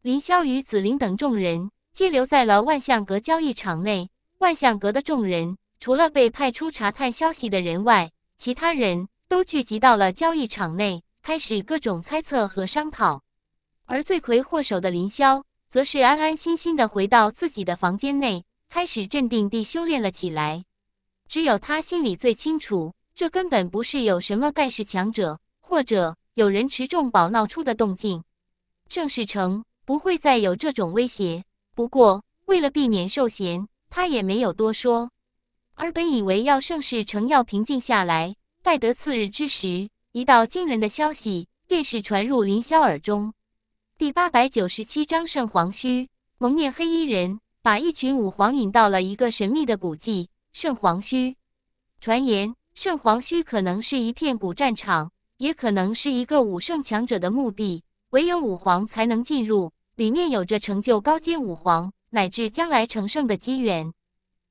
林霄与紫菱等众人皆留在了万象阁交易场内。万象阁的众人，除了被派出查探消息的人外，其他人都聚集到了交易场内，开始各种猜测和商讨。而罪魁祸首的林萧，则是安安心心地回到自己的房间内，开始镇定地修炼了起来。只有他心里最清楚，这根本不是有什么盖世强者，或者有人持重宝闹出的动静。郑世成不会再有这种威胁。不过，为了避免受嫌，他也没有多说，而本以为要盛世成要平静下来，待得次日之时，一道惊人的消息便是传入林霄耳中。第八百九十七章圣皇虚。蒙面黑衣人把一群武皇引到了一个神秘的古迹圣皇虚。传言圣皇虚可能是一片古战场，也可能是一个武圣强者的墓地，唯有武皇才能进入，里面有着成就高阶武皇。乃至将来成圣的机缘，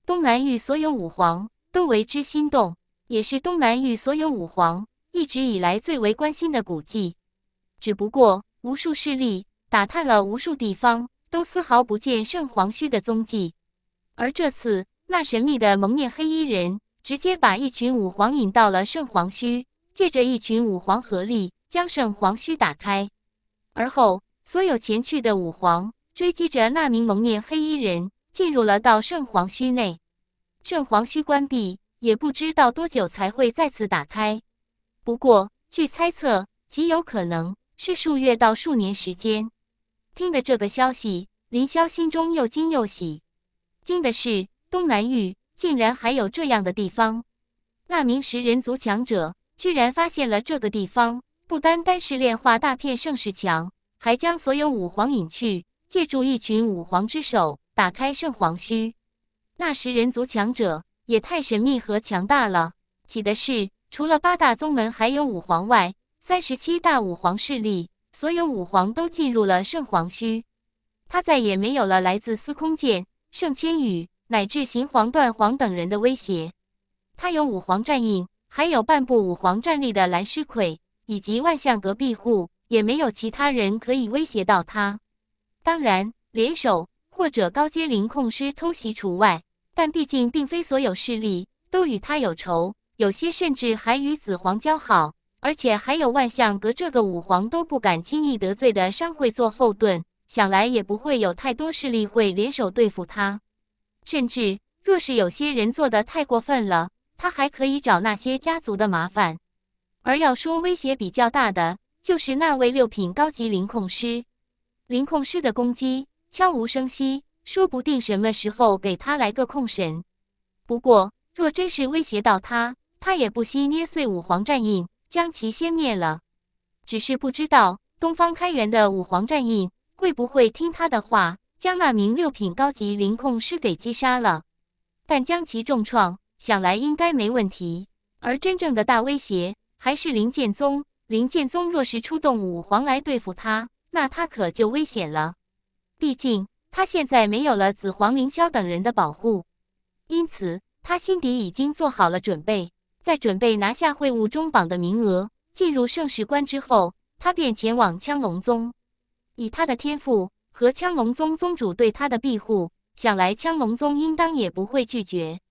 东南域所有武皇都为之心动，也是东南域所有武皇一直以来最为关心的古迹。只不过，无数势力打探了无数地方，都丝毫不见圣皇虚的踪迹。而这次，那神秘的蒙面黑衣人直接把一群武皇引到了圣皇虚，借着一群武皇合力将圣皇虚打开，而后所有前去的武皇。追击着那名蒙面黑衣人，进入了到圣皇虚内。圣皇虚关闭，也不知道多久才会再次打开。不过据猜测，极有可能是数月到数年时间。听得这个消息，林霄心中又惊又喜。惊的是，东南域竟然还有这样的地方。那名食人族强者居然发现了这个地方，不单单是炼化大片盛世墙，还将所有武皇引去。借助一群武皇之手打开圣皇虚，那时人族强者也太神秘和强大了。奇的是，除了八大宗门还有武皇外，三十七大武皇势力，所有武皇都进入了圣皇虚。他再也没有了来自司空剑、圣千羽乃至行皇、断皇等人的威胁。他有武皇战印，还有半部武皇战力的蓝狮魁以及万象阁庇护，也没有其他人可以威胁到他。当然，联手或者高阶灵控师偷袭除外，但毕竟并非所有势力都与他有仇，有些甚至还与子皇交好，而且还有万象阁这个五皇都不敢轻易得罪的商会做后盾，想来也不会有太多势力会联手对付他。甚至，若是有些人做的太过分了，他还可以找那些家族的麻烦。而要说威胁比较大的，就是那位六品高级灵控师。灵控师的攻击悄无声息，说不定什么时候给他来个控神。不过，若真是威胁到他，他也不惜捏碎五皇战印，将其先灭了。只是不知道东方开元的五皇战印会不会听他的话，将那名六品高级灵控师给击杀了，但将其重创，想来应该没问题。而真正的大威胁还是灵剑宗。灵剑宗若是出动五皇来对付他。那他可就危险了，毕竟他现在没有了紫皇、凌霄等人的保护，因此他心底已经做好了准备，在准备拿下会务中榜的名额，进入盛世关之后，他便前往枪龙宗。以他的天赋和枪龙宗宗主对他的庇护，想来枪龙宗应当也不会拒绝。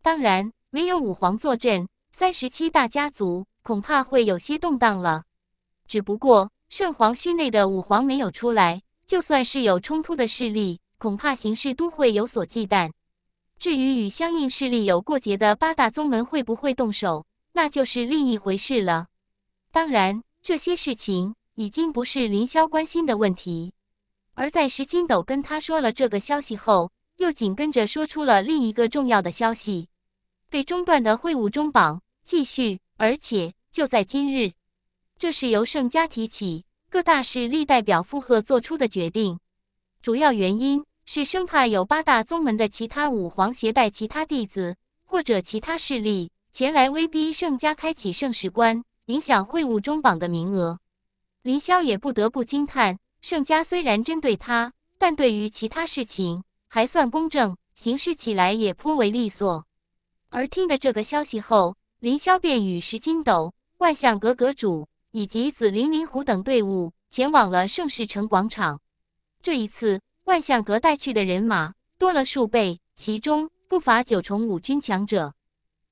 当然，没有武皇坐镇，三十七大家族恐怕会有些动荡了。只不过。圣皇墟内的五皇没有出来，就算是有冲突的势力，恐怕形势都会有所忌惮。至于与相应势力有过节的八大宗门会不会动手，那就是另一回事了。当然，这些事情已经不是凌霄关心的问题。而在石金斗跟他说了这个消息后，又紧跟着说出了另一个重要的消息：被中断的会武中榜继续，而且就在今日。这是由盛家提起，各大势力代表附和做出的决定。主要原因是生怕有八大宗门的其他五皇携带其他弟子或者其他势力前来威逼盛家开启盛世关，影响会务中榜的名额。林霄也不得不惊叹，盛家虽然针对他，但对于其他事情还算公正，行事起来也颇为利索。而听得这个消息后，林霄便与石金斗、万象阁阁主。以及紫灵灵狐等队伍前往了盛世城广场。这一次，万象阁带去的人马多了数倍，其中不乏九重五军强者。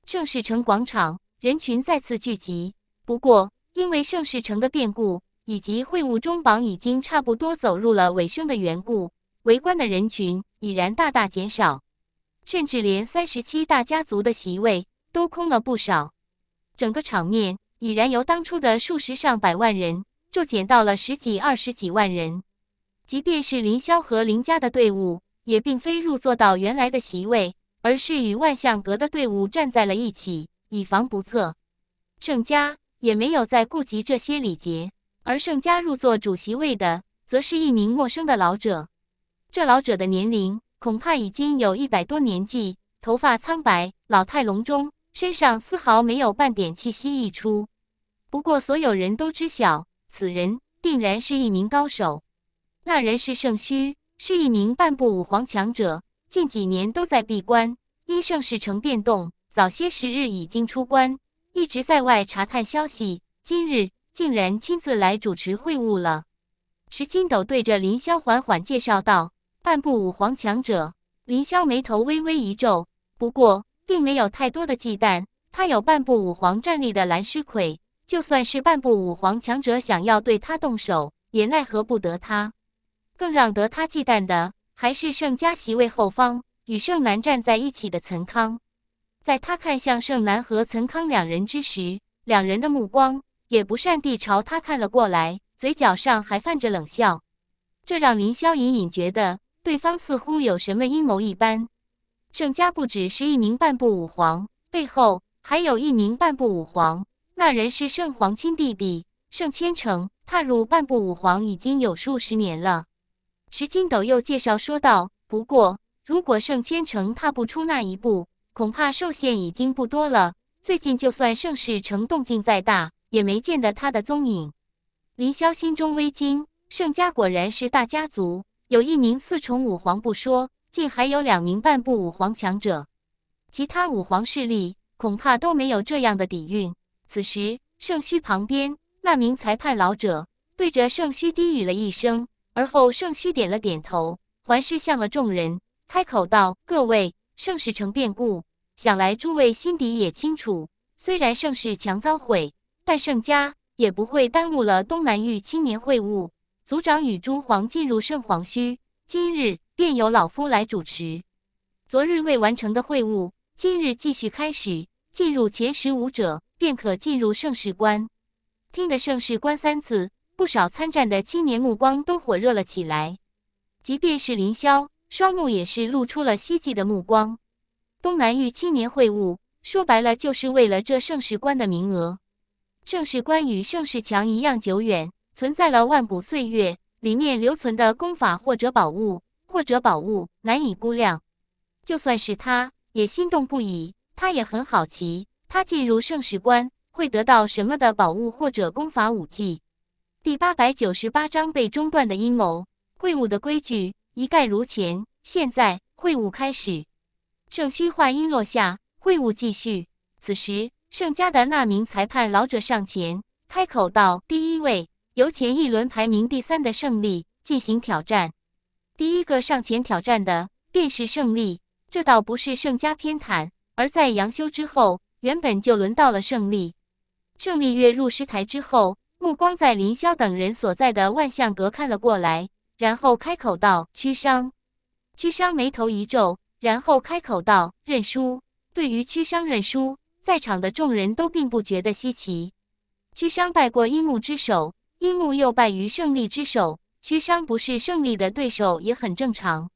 盛世城广场人群再次聚集，不过因为盛世城的变故，以及会晤中榜已经差不多走入了尾声的缘故，围观的人群已然大大减少，甚至连三十七大家族的席位都空了不少。整个场面。已然由当初的数十上百万人骤减到了十几二十几万人。即便是凌霄和林家的队伍，也并非入座到原来的席位，而是与万象阁的队伍站在了一起，以防不测。盛家也没有再顾及这些礼节，而盛家入座主席位的，则是一名陌生的老者。这老者的年龄恐怕已经有一百多年纪，头发苍白，老态龙钟。身上丝毫没有半点气息溢出，不过所有人都知晓，此人定然是一名高手。那人是圣虚，是一名半步武皇强者。近几年都在闭关，因盛世城变动，早些时日已经出关，一直在外查探消息。今日竟然亲自来主持会晤了。石金斗对着林霄缓缓介绍道：“半步武皇强者。”林霄眉头微微一皱，不过。并没有太多的忌惮，他有半步武皇战力的蓝狮魁，就算是半步武皇强者想要对他动手，也奈何不得他。更让得他忌惮的，还是盛家席位后方与盛南站在一起的岑康。在他看向盛南和岑康两人之时，两人的目光也不善地朝他看了过来，嘴角上还泛着冷笑，这让林霄隐隐觉得对方似乎有什么阴谋一般。盛家不止是一名半步武皇，背后还有一名半步武皇。那人是圣皇亲弟弟盛千成，踏入半步武皇已经有数十年了。石金斗又介绍说道：“不过，如果盛千成踏不出那一步，恐怕寿限已经不多了。最近，就算盛世城动静再大，也没见得他的踪影。”林霄心中微惊，盛家果然是大家族，有一名四重武皇不说。竟还有两名半步武皇强者，其他武皇势力恐怕都没有这样的底蕴。此时，圣虚旁边那名裁判老者对着圣虚低语了一声，而后圣虚点了点头，环视向了众人，开口道：“各位，盛世成变故，想来诸位心底也清楚。虽然盛世强遭毁，但圣家也不会耽误了东南域青年会晤。族长与诸皇进入圣皇虚，今日。”便由老夫来主持。昨日未完成的会务，今日继续开始。进入前十五者，便可进入盛世关。听得“盛世关”三字，不少参战的青年目光都火热了起来。即便是凌霄，双目也是露出了希冀的目光。东南域青年会晤，说白了，就是为了这盛世关的名额。盛世关与盛世墙一样久远，存在了万古岁月，里面留存的功法或者宝物。或者宝物难以估量，就算是他也心动不已。他也很好奇，他进入圣世关会得到什么的宝物或者功法武技。第八百九十八章被中断的阴谋。会晤的规矩一概如前，现在会晤开始。圣虚话音落下，会晤继续。此时，盛家的那名裁判老者上前开口道：“第一位，由前一轮排名第三的胜利进行挑战。”第一个上前挑战的便是胜利，这倒不是盛家偏袒，而在杨修之后，原本就轮到了胜利。胜利跃入师台之后，目光在林霄等人所在的万象阁看了过来，然后开口道：“屈商。”屈商眉头一皱，然后开口道：“认输。”对于屈商认输，在场的众人都并不觉得稀奇。屈商败过樱木之手，樱木又败于胜利之手。屈商不是胜利的对手也很正常。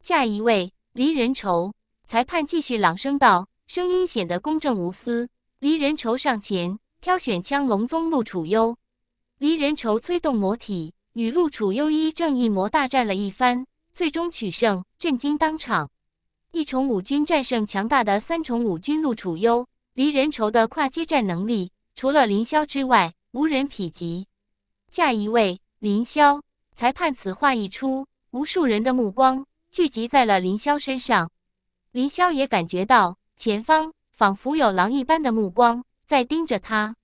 下一位，离人愁。裁判继续朗声道，声音显得公正无私。离人愁上前挑选枪龙宗陆楚优。离人愁催动魔体，与陆楚优一正一魔大战了一番，最终取胜，震惊当场。一重五军战胜强大的三重五军陆楚优，离人愁的跨接战能力，除了凌霄之外，无人匹及。下一位，凌霄。裁判此话一出，无数人的目光聚集在了林霄身上。林霄也感觉到前方仿佛有狼一般的目光在盯着他。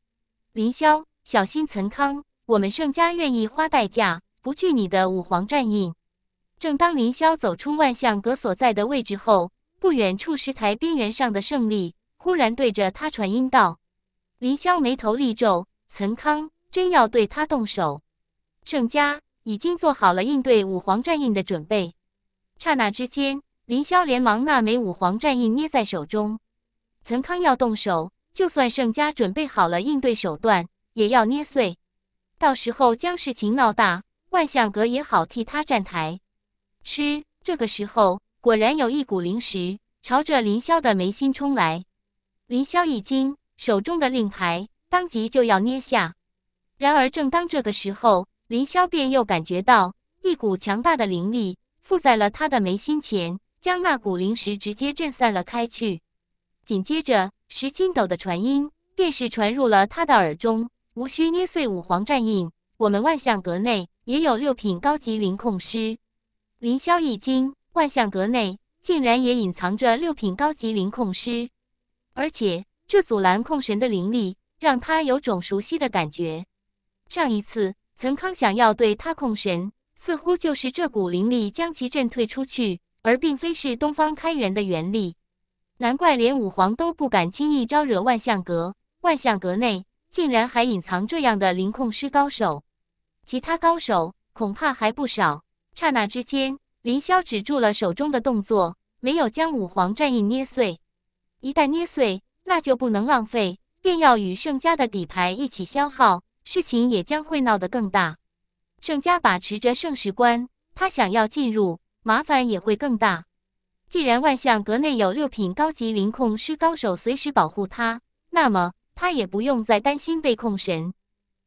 林霄，小心岑康！我们盛家愿意花代价，不惧你的五皇战印。正当林霄走出万象阁所在的位置后，不远处石台边缘上的胜利忽然对着他传音道：“林霄，眉头立皱，岑康真要对他动手，盛家。”已经做好了应对五皇战印的准备。刹那之间，林霄连忙那枚五皇战印捏在手中。岑康要动手，就算盛家准备好了应对手段，也要捏碎。到时候将事情闹大，万象阁也好替他站台。吃，这个时候，果然有一股灵石朝着林霄的眉心冲来。林霄一惊，手中的令牌当即就要捏下。然而，正当这个时候。林霄便又感觉到一股强大的灵力附在了他的眉心前，将那股灵石直接震散了开去。紧接着，石金斗的传音便是传入了他的耳中，无需捏碎五皇战印，我们万象阁内也有六品高级灵控师。林霄一惊，万象阁内竟然也隐藏着六品高级灵控师，而且这阻拦控神的灵力让他有种熟悉的感觉。上一次。曾康想要对他控神，似乎就是这股灵力将其震退出去，而并非是东方开元的原力。难怪连武皇都不敢轻易招惹万象阁，万象阁内竟然还隐藏这样的灵控师高手，其他高手恐怕还不少。刹那之间，凌霄止住了手中的动作，没有将武皇战印捏碎。一旦捏碎，那就不能浪费，便要与盛家的底牌一起消耗。事情也将会闹得更大。盛家把持着盛氏关，他想要进入，麻烦也会更大。既然万象阁内有六品高级灵控师高手随时保护他，那么他也不用再担心被控神。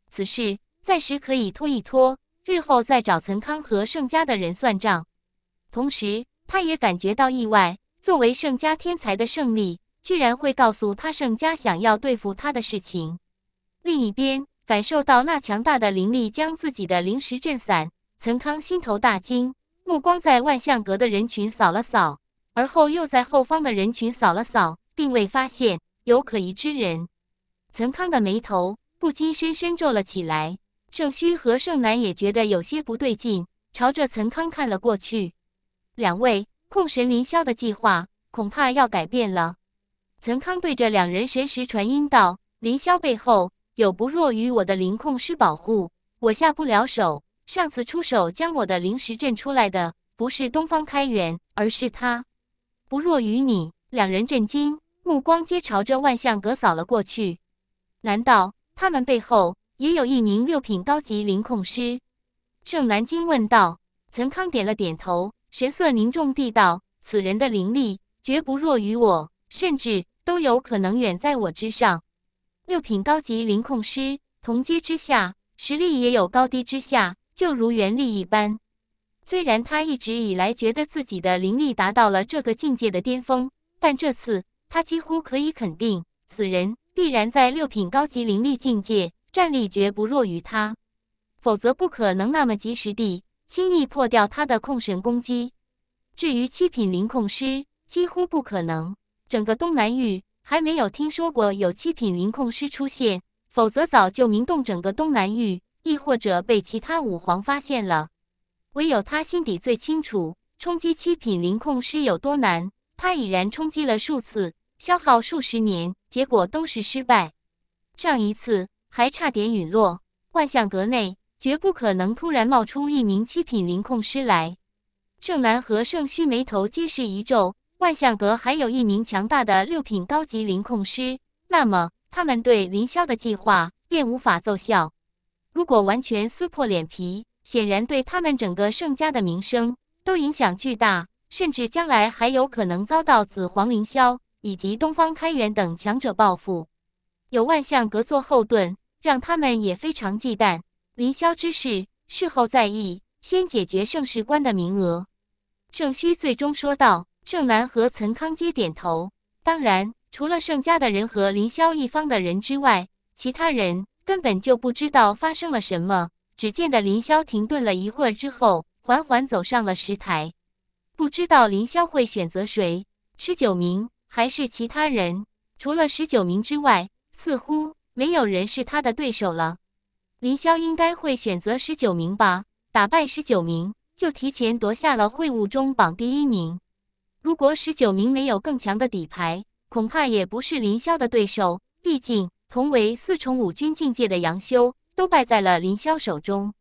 此事暂时可以拖一拖，日后再找岑康和盛家的人算账。同时，他也感觉到意外。作为盛家天才的胜利，居然会告诉他盛家想要对付他的事情。另一边。感受到那强大的灵力将自己的灵石震散，岑康心头大惊，目光在万象阁的人群扫了扫，而后又在后方的人群扫了扫，并未发现有可疑之人。岑康的眉头不禁深深皱了起来。盛虚和盛南也觉得有些不对劲，朝着岑康看了过去。两位，控神凌霄的计划恐怕要改变了。岑康对着两人神识传音道：“凌霄背后。”有不弱于我的灵控师保护，我下不了手。上次出手将我的灵石震出来的，不是东方开元，而是他。不弱于你，两人震惊，目光皆朝着万象阁扫了过去。难道他们背后也有一名六品高级灵控师？盛南京问道。岑康点了点头，神色凝重地道：“此人的灵力绝不弱于我，甚至都有可能远在我之上。”六品高级灵控师同阶之下，实力也有高低之下，就如原力一般。虽然他一直以来觉得自己的灵力达到了这个境界的巅峰，但这次他几乎可以肯定，此人必然在六品高级灵力境界，战力绝不弱于他，否则不可能那么及时地轻易破掉他的控神攻击。至于七品灵控师，几乎不可能，整个东南域。还没有听说过有七品灵控师出现，否则早就名动整个东南域，亦或者被其他五皇发现了。唯有他心底最清楚，冲击七品灵控师有多难。他已然冲击了数次，消耗数十年，结果都是失败。上一次还差点陨落。万象阁内绝不可能突然冒出一名七品灵控师来。盛南和圣虚眉头皆是一皱。万象阁还有一名强大的六品高级灵控师，那么他们对凌霄的计划便无法奏效。如果完全撕破脸皮，显然对他们整个盛家的名声都影响巨大，甚至将来还有可能遭到紫皇凌霄以及东方开元等强者报复。有万象阁做后盾，让他们也非常忌惮凌霄之事，事后再议。先解决盛世观的名额，盛虚最终说道。盛楠和岑康皆点头。当然，除了盛家的人和凌霄一方的人之外，其他人根本就不知道发生了什么。只见得凌霄停顿了一会儿之后，缓缓走上了石台。不知道凌霄会选择谁？十九名还是其他人？除了十九名之外，似乎没有人是他的对手了。凌霄应该会选择十九名吧？打败十九名，就提前夺下了会务中榜第一名。如果十九名没有更强的底牌，恐怕也不是林霄的对手。毕竟同为四重五军境界的杨修都败在了林霄手中，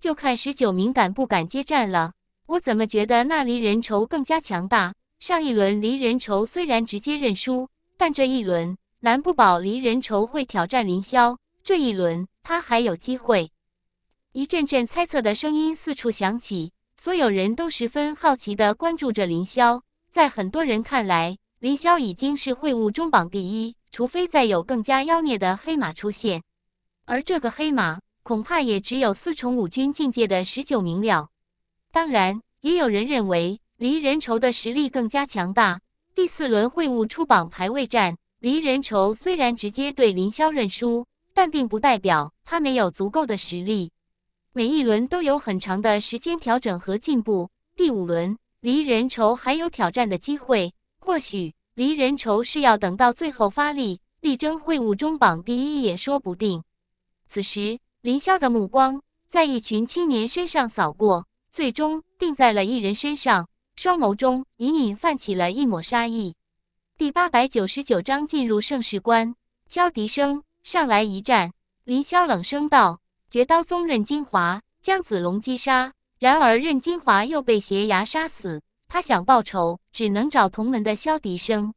就看十九名敢不敢接战了。我怎么觉得那离人愁更加强大？上一轮离人愁虽然直接认输，但这一轮难不保离人愁会挑战林霄。这一轮他还有机会。一阵阵猜测的声音四处响起，所有人都十分好奇地关注着林霄。在很多人看来，凌霄已经是会务中榜第一，除非再有更加妖孽的黑马出现，而这个黑马恐怕也只有四重五军境界的十九名了。当然，也有人认为离人愁的实力更加强大。第四轮会务出榜排位战，离人愁虽然直接对凌霄认输，但并不代表他没有足够的实力。每一轮都有很长的时间调整和进步。第五轮。离人愁还有挑战的机会，或许离人愁是要等到最后发力，力争会武中榜第一也说不定。此时，林萧的目光在一群青年身上扫过，最终定在了一人身上，双眸中隐隐泛起了一抹杀意。第八百九十九章进入盛世关。敲笛声，上来一战。林萧冷声道：“绝刀宗刃精华，将子龙击杀。”然而，任金华又被邪牙杀死。他想报仇，只能找同门的萧笛生。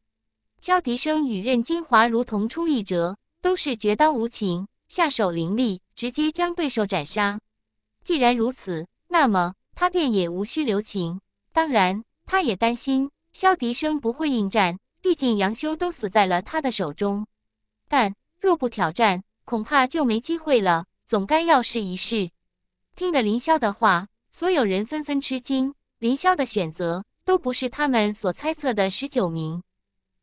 萧笛生与任金华如同出一辙，都是绝刀无情，下手凌厉，直接将对手斩杀。既然如此，那么他便也无需留情。当然，他也担心萧笛生不会应战，毕竟杨修都死在了他的手中。但若不挑战，恐怕就没机会了。总该要试一试。听得凌霄的话。所有人纷纷吃惊，林霄的选择都不是他们所猜测的十九名。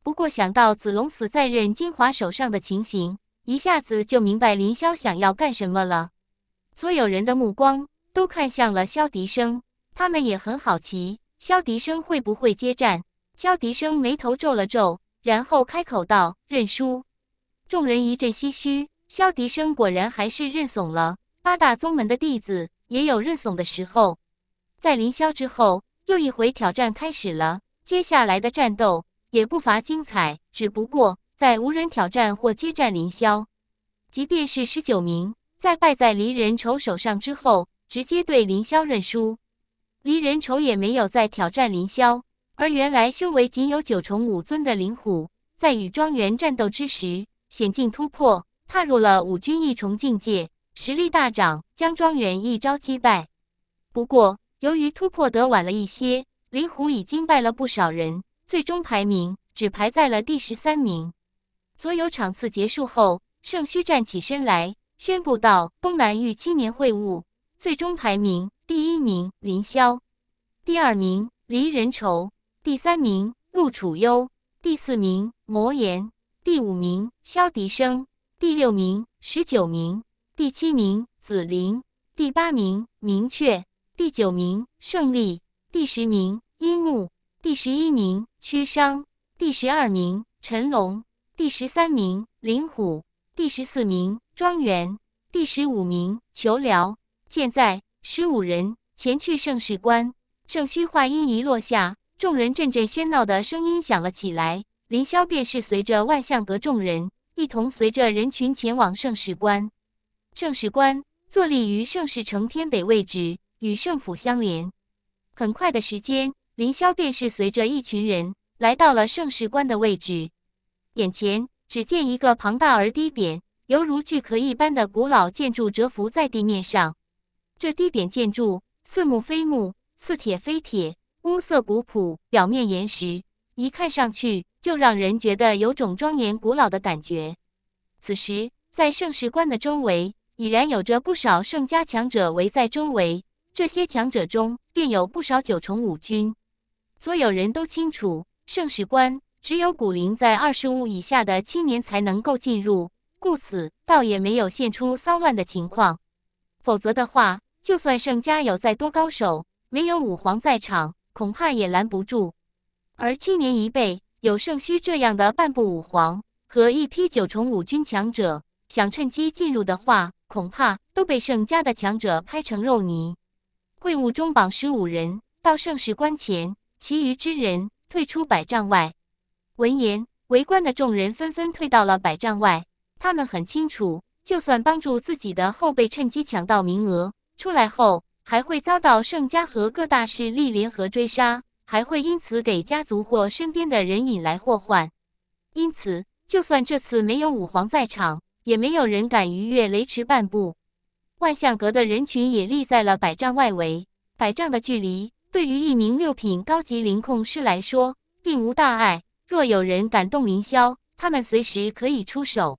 不过想到子龙死在任金华手上的情形，一下子就明白林霄想要干什么了。所有人的目光都看向了肖笛生，他们也很好奇肖笛生会不会接战。肖笛生眉头皱了皱，然后开口道：“认输。”众人一阵唏嘘，肖笛生果然还是认怂了。八大宗门的弟子。也有认怂的时候，在凌霄之后，又一回挑战开始了。接下来的战斗也不乏精彩，只不过在无人挑战或接战凌霄，即便是十九名在败在离人愁手上之后，直接对凌霄认输，离人愁也没有再挑战凌霄。而原来修为仅有九重武尊的林虎，在与庄园战斗之时险境突破，踏入了武军一重境界。实力大涨，将庄园一招击败。不过，由于突破得晚了一些，林虎已经败了不少人，最终排名只排在了第十三名。所有场次结束后，圣虚站起身来，宣布到东南域青年会晤最终排名：第一名林霄，第二名离人愁，第三名陆楚幽，第四名魔炎，第五名萧笛声，第六名十九名。第七名紫菱，第八名明雀，第九名胜利，第十名樱木，第十一名屈商，第十二名陈龙，第十三名林虎，第十四名庄园，第十五名求辽。现在十五人前去盛世关，圣虚话音一落下，众人阵阵喧闹的声音响了起来。凌霄便是随着万象阁众人，一同随着人群前往盛世关。盛世关坐立于盛世城天北位置，与圣府相连。很快的时间，凌霄便是随着一群人来到了盛世关的位置。眼前只见一个庞大而低扁，犹如巨壳一般的古老建筑蛰伏在地面上。这低扁建筑似木非木，似铁非铁，屋色古朴，表面岩石，一看上去就让人觉得有种庄严古老的感觉。此时，在盛世关的周围。已然有着不少圣家强者围在周围，这些强者中便有不少九重五君。所有人都清楚，圣史关只有古灵在二十五以下的青年才能够进入，故此倒也没有现出骚乱的情况。否则的话，就算圣家有再多高手，没有五皇在场，恐怕也拦不住。而青年一辈有圣虚这样的半步五皇和一批九重五君强者。想趁机进入的话，恐怕都被盛家的强者拍成肉泥。会务中榜十五人到盛世关前，其余之人退出百丈外。闻言，围观的众人纷纷退到了百丈外。他们很清楚，就算帮助自己的后辈趁机抢到名额，出来后还会遭到盛家和各大势力联合追杀，还会因此给家族或身边的人引来祸患。因此，就算这次没有武皇在场。也没有人敢逾越雷池半步。万象阁的人群也立在了百丈外围。百丈的距离对于一名六品高级灵控师来说，并无大碍。若有人敢动凌霄，他们随时可以出手。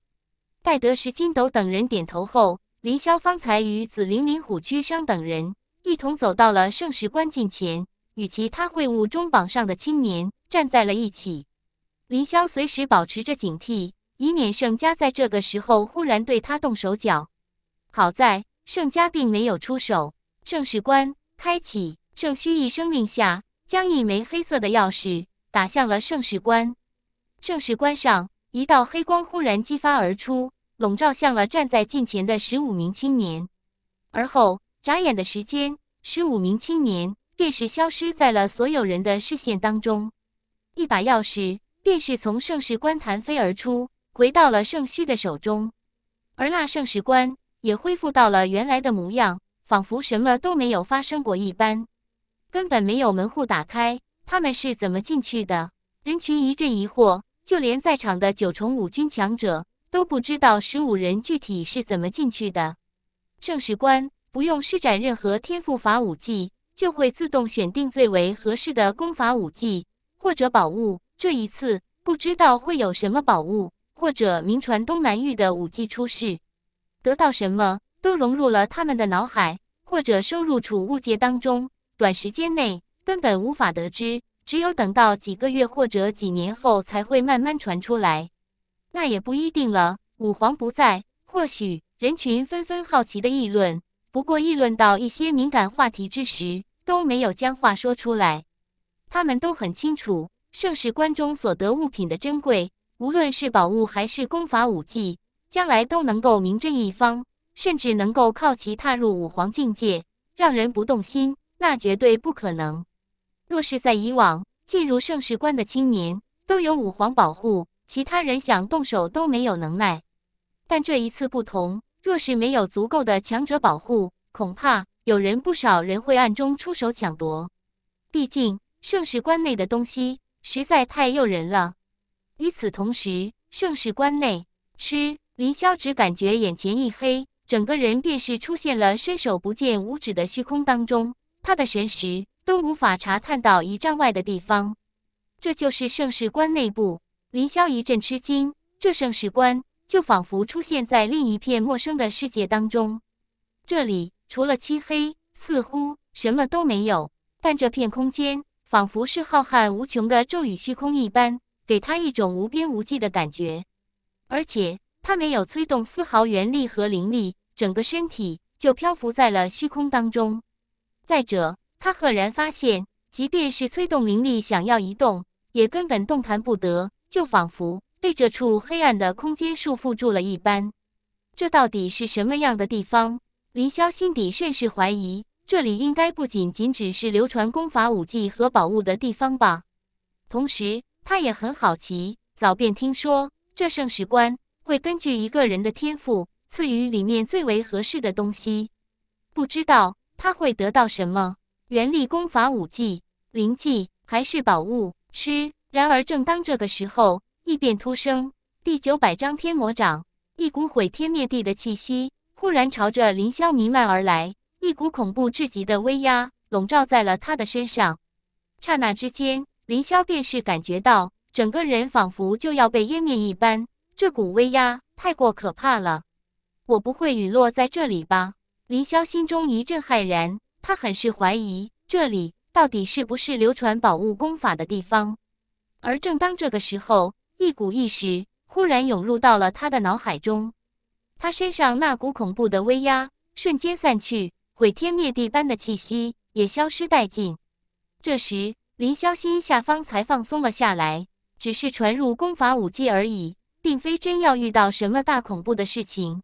待得石金斗等人点头后，凌霄方才与紫灵灵、虎居商等人一同走到了盛世观近前，与其他会晤中榜上的青年站在了一起。凌霄随时保持着警惕。以免盛家在这个时候忽然对他动手脚，好在盛家并没有出手。盛世关开启，盛虚一声令下，将一枚黑色的钥匙打向了盛世关。盛世关上一道黑光忽然激发而出，笼罩向了站在近前的十五名青年。而后眨眼的时间，十五名青年便是消失在了所有人的视线当中。一把钥匙便是从盛世关弹飞而出。回到了圣虚的手中，而那圣石棺也恢复到了原来的模样，仿佛什么都没有发生过一般，根本没有门户打开，他们是怎么进去的？人群一阵疑惑，就连在场的九重五军强者都不知道十五人具体是怎么进去的。圣石棺不用施展任何天赋法武技，就会自动选定最为合适的功法武技或者宝物。这一次不知道会有什么宝物。或者名传东南域的武技出世，得到什么都融入了他们的脑海，或者收入储物界当中。短时间内根本无法得知，只有等到几个月或者几年后才会慢慢传出来。那也不一定了。武皇不在，或许人群纷纷好奇的议论。不过议论到一些敏感话题之时，都没有将话说出来。他们都很清楚盛世关中所得物品的珍贵。无论是宝物还是功法武技，将来都能够名震一方，甚至能够靠其踏入武皇境界。让人不动心，那绝对不可能。若是在以往，进入盛世关的青年都有武皇保护，其他人想动手都没有能耐。但这一次不同，若是没有足够的强者保护，恐怕有人不少人会暗中出手抢夺。毕竟盛世关内的东西实在太诱人了。与此同时，盛世关内，吃林霄只感觉眼前一黑，整个人便是出现了伸手不见五指的虚空当中，他的神识都无法查探到一丈外的地方。这就是盛世关内部，林霄一阵吃惊，这盛世关就仿佛出现在另一片陌生的世界当中。这里除了漆黑，似乎什么都没有，但这片空间仿佛是浩瀚无穷的咒语虚空一般。给他一种无边无际的感觉，而且他没有催动丝毫元力和灵力，整个身体就漂浮在了虚空当中。再者，他赫然发现，即便是催动灵力想要移动，也根本动弹不得，就仿佛被这处黑暗的空间束缚住了一般。这到底是什么样的地方？林霄心底甚是怀疑，这里应该不仅仅只是流传功法、武技和宝物的地方吧？同时。他也很好奇，早便听说这圣石棺会根据一个人的天赋赐予里面最为合适的东西，不知道他会得到什么，元力、功法、武技、灵技，还是宝物、师。然而，正当这个时候，异变突生，第九百章天魔掌，一股毁天灭地的气息忽然朝着凌霄弥漫而来，一股恐怖至极的威压笼罩在了他的身上，刹那之间。林霄便是感觉到，整个人仿佛就要被湮灭一般，这股威压太过可怕了。我不会陨落在这里吧？林霄心中一阵骇然，他很是怀疑这里到底是不是流传宝物功法的地方。而正当这个时候，一股意识忽然涌入到了他的脑海中，他身上那股恐怖的威压瞬间散去，毁天灭地般的气息也消失殆尽。这时。林霄心下方才放松了下来，只是传入功法武技而已，并非真要遇到什么大恐怖的事情。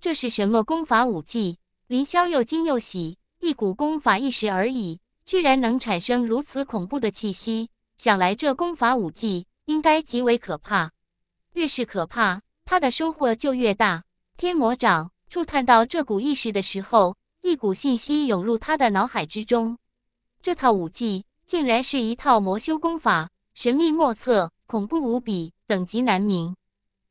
这是什么功法武技？林霄又惊又喜，一股功法意识而已，居然能产生如此恐怖的气息。想来这功法武技应该极为可怕，越是可怕，他的收获就越大。天魔掌触探到这股意识的时候，一股信息涌入他的脑海之中，这套武技。竟然是一套魔修功法，神秘莫测，恐怖无比，等级难明。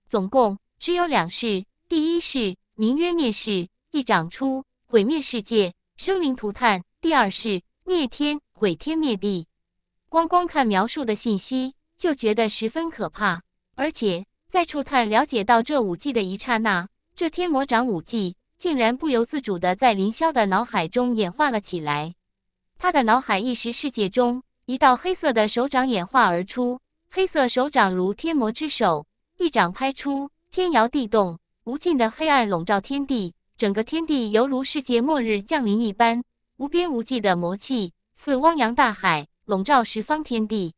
总共只有两式，第一式名曰灭世，一掌出，毁灭世界，生灵涂炭；第二式灭天，毁天灭地。光光看描述的信息，就觉得十分可怕。而且在初探了解到这五技的一刹那，这天魔掌五技竟然不由自主的在凌霄的脑海中演化了起来。他的脑海意识世界中，一道黑色的手掌演化而出，黑色手掌如天魔之手，一掌拍出，天摇地动，无尽的黑暗笼罩天地，整个天地犹如世界末日降临一般，无边无际的魔气似汪洋大海，笼罩十方天地，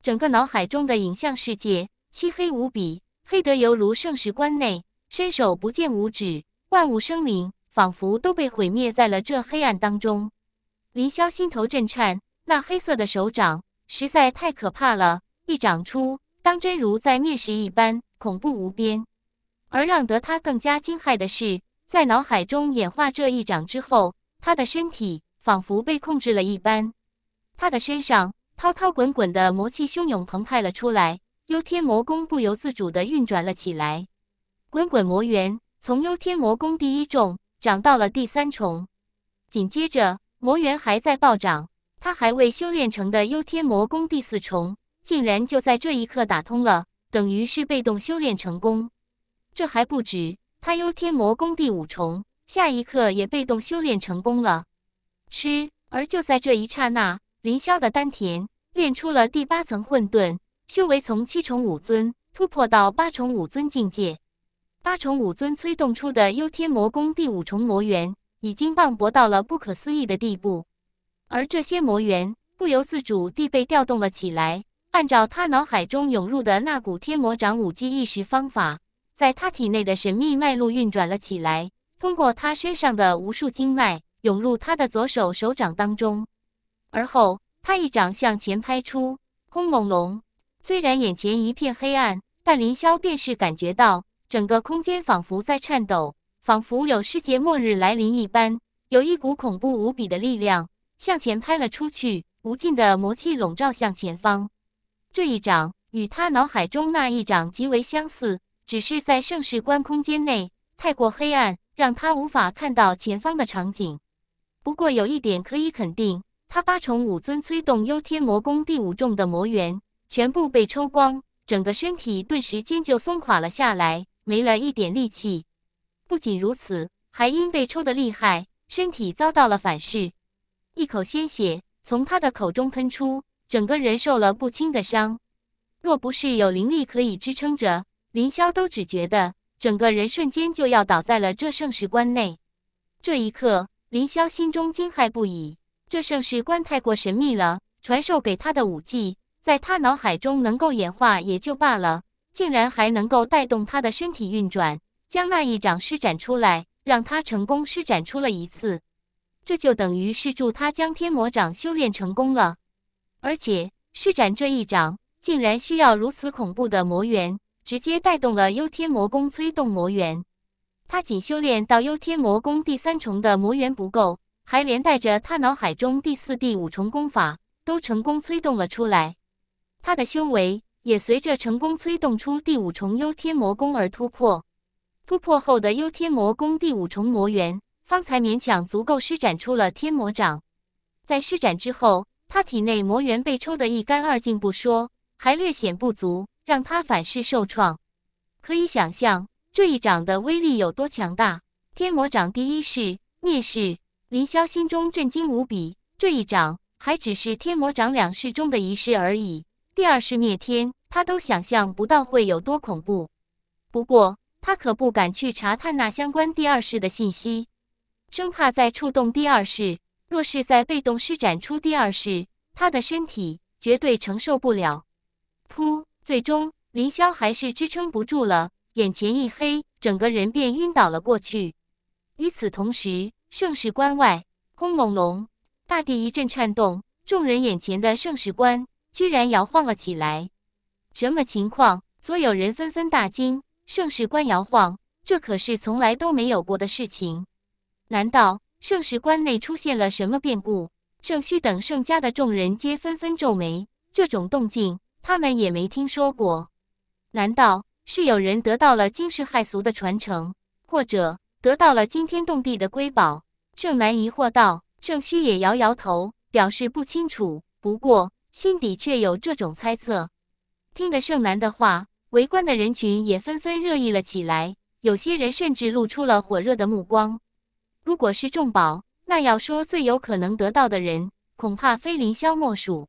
整个脑海中的影像世界漆黑无比，黑得犹如圣石棺内，伸手不见五指，万物生灵仿佛都被毁灭在了这黑暗当中。林萧心头震颤，那黑色的手掌实在太可怕了，一掌出，当真如在灭世一般，恐怖无边。而让得他更加惊骇的是，在脑海中演化这一掌之后，他的身体仿佛被控制了一般，他的身上滔滔滚滚的魔气汹涌澎湃了出来，幽天魔功不由自主地运转了起来，滚滚魔源从幽天魔功第一重涨到了第三重，紧接着。魔元还在暴涨，他还未修炼成的幽天魔功第四重，竟然就在这一刻打通了，等于是被动修炼成功。这还不止，他幽天魔功第五重，下一刻也被动修炼成功了。吃。而就在这一刹那，凌霄的丹田练出了第八层混沌，修为从七重武尊突破到八重武尊境界。八重武尊催动出的幽天魔功第五重魔元。已经磅礴到了不可思议的地步，而这些魔猿不由自主地被调动了起来。按照他脑海中涌入的那股天魔掌武技意识方法，在他体内的神秘脉络运转了起来，通过他身上的无数经脉涌入他的左手手掌当中。而后，他一掌向前拍出，轰隆隆。虽然眼前一片黑暗，但凌霄便是感觉到整个空间仿佛在颤抖。仿佛有世界末日来临一般，有一股恐怖无比的力量向前拍了出去，无尽的魔气笼罩向前方。这一掌与他脑海中那一掌极为相似，只是在盛世观空间内太过黑暗，让他无法看到前方的场景。不过有一点可以肯定，他八重武尊催动幽天魔功第五重的魔元全部被抽光，整个身体顿时间就松垮了下来，没了一点力气。不仅如此，还因被抽的厉害，身体遭到了反噬，一口鲜血从他的口中喷出，整个人受了不轻的伤。若不是有灵力可以支撑着，林霄都只觉得整个人瞬间就要倒在了这盛世棺内。这一刻，林霄心中惊骇不已，这盛世棺太过神秘了，传授给他的武技在他脑海中能够演化也就罢了，竟然还能够带动他的身体运转。将那一掌施展出来，让他成功施展出了一次，这就等于是助他将天魔掌修炼成功了。而且施展这一掌，竟然需要如此恐怖的魔元，直接带动了幽天魔功催动魔元。他仅修炼到幽天魔功第三重的魔元不够，还连带着他脑海中第四、第五重功法都成功催动了出来。他的修为也随着成功催动出第五重幽天魔功而突破。突破后的幽天魔功第五重魔元，方才勉强足够施展出了天魔掌。在施展之后，他体内魔元被抽得一干二净不说，还略显不足，让他反噬受创。可以想象这一掌的威力有多强大。天魔掌第一式灭世，林霄心中震惊无比。这一掌还只是天魔掌两式中的一式而已，第二式灭天，他都想象不到会有多恐怖。不过。他可不敢去查探那相关第二式的信息，生怕再触动第二式。若是再被动施展出第二式，他的身体绝对承受不了。噗！最终，林霄还是支撑不住了，眼前一黑，整个人便晕倒了过去。与此同时，盛世关外，轰隆隆，大地一阵颤动，众人眼前的盛世关居然摇晃了起来。什么情况？所有人纷纷大惊。盛世关摇晃，这可是从来都没有过的事情。难道盛世关内出现了什么变故？盛虚等盛家的众人皆纷纷皱眉，这种动静他们也没听说过。难道是有人得到了惊世骇俗的传承，或者得到了惊天动地的瑰宝？盛南疑惑道。盛虚也摇摇头，表示不清楚，不过心底却有这种猜测。听得盛南的话。围观的人群也纷纷热议了起来，有些人甚至露出了火热的目光。如果是重宝，那要说最有可能得到的人，恐怕非凌霄莫属。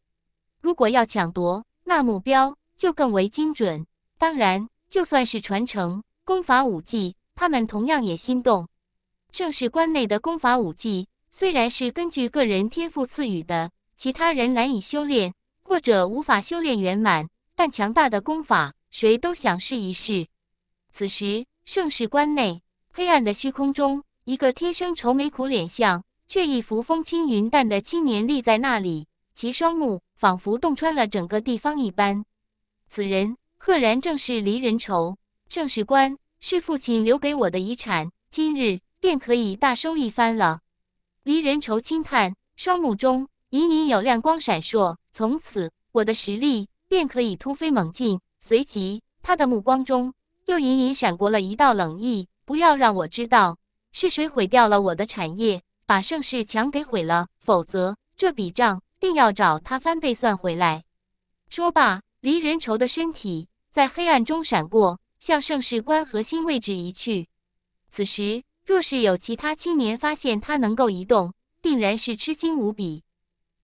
如果要抢夺，那目标就更为精准。当然，就算是传承功法武技，他们同样也心动。正是关内的功法武技，虽然是根据个人天赋赐予的，其他人难以修炼或者无法修炼圆满，但强大的功法。谁都想试一试。此时，盛世关内黑暗的虚空中，一个天生愁眉苦脸相，却一副风轻云淡的青年立在那里，其双目仿佛洞穿了整个地方一般。此人赫然正是离人愁。盛世关是父亲留给我的遗产，今日便可以大收一番了。离人愁轻叹，双目中隐隐有亮光闪烁。从此，我的实力便可以突飞猛进。随即，他的目光中又隐隐闪过了一道冷意。不要让我知道是谁毁掉了我的产业，把盛世强给毁了，否则这笔账定要找他翻倍算回来。说罢，离人愁的身体在黑暗中闪过，向盛世关核心位置移去。此时，若是有其他青年发现他能够移动，定然是吃惊无比。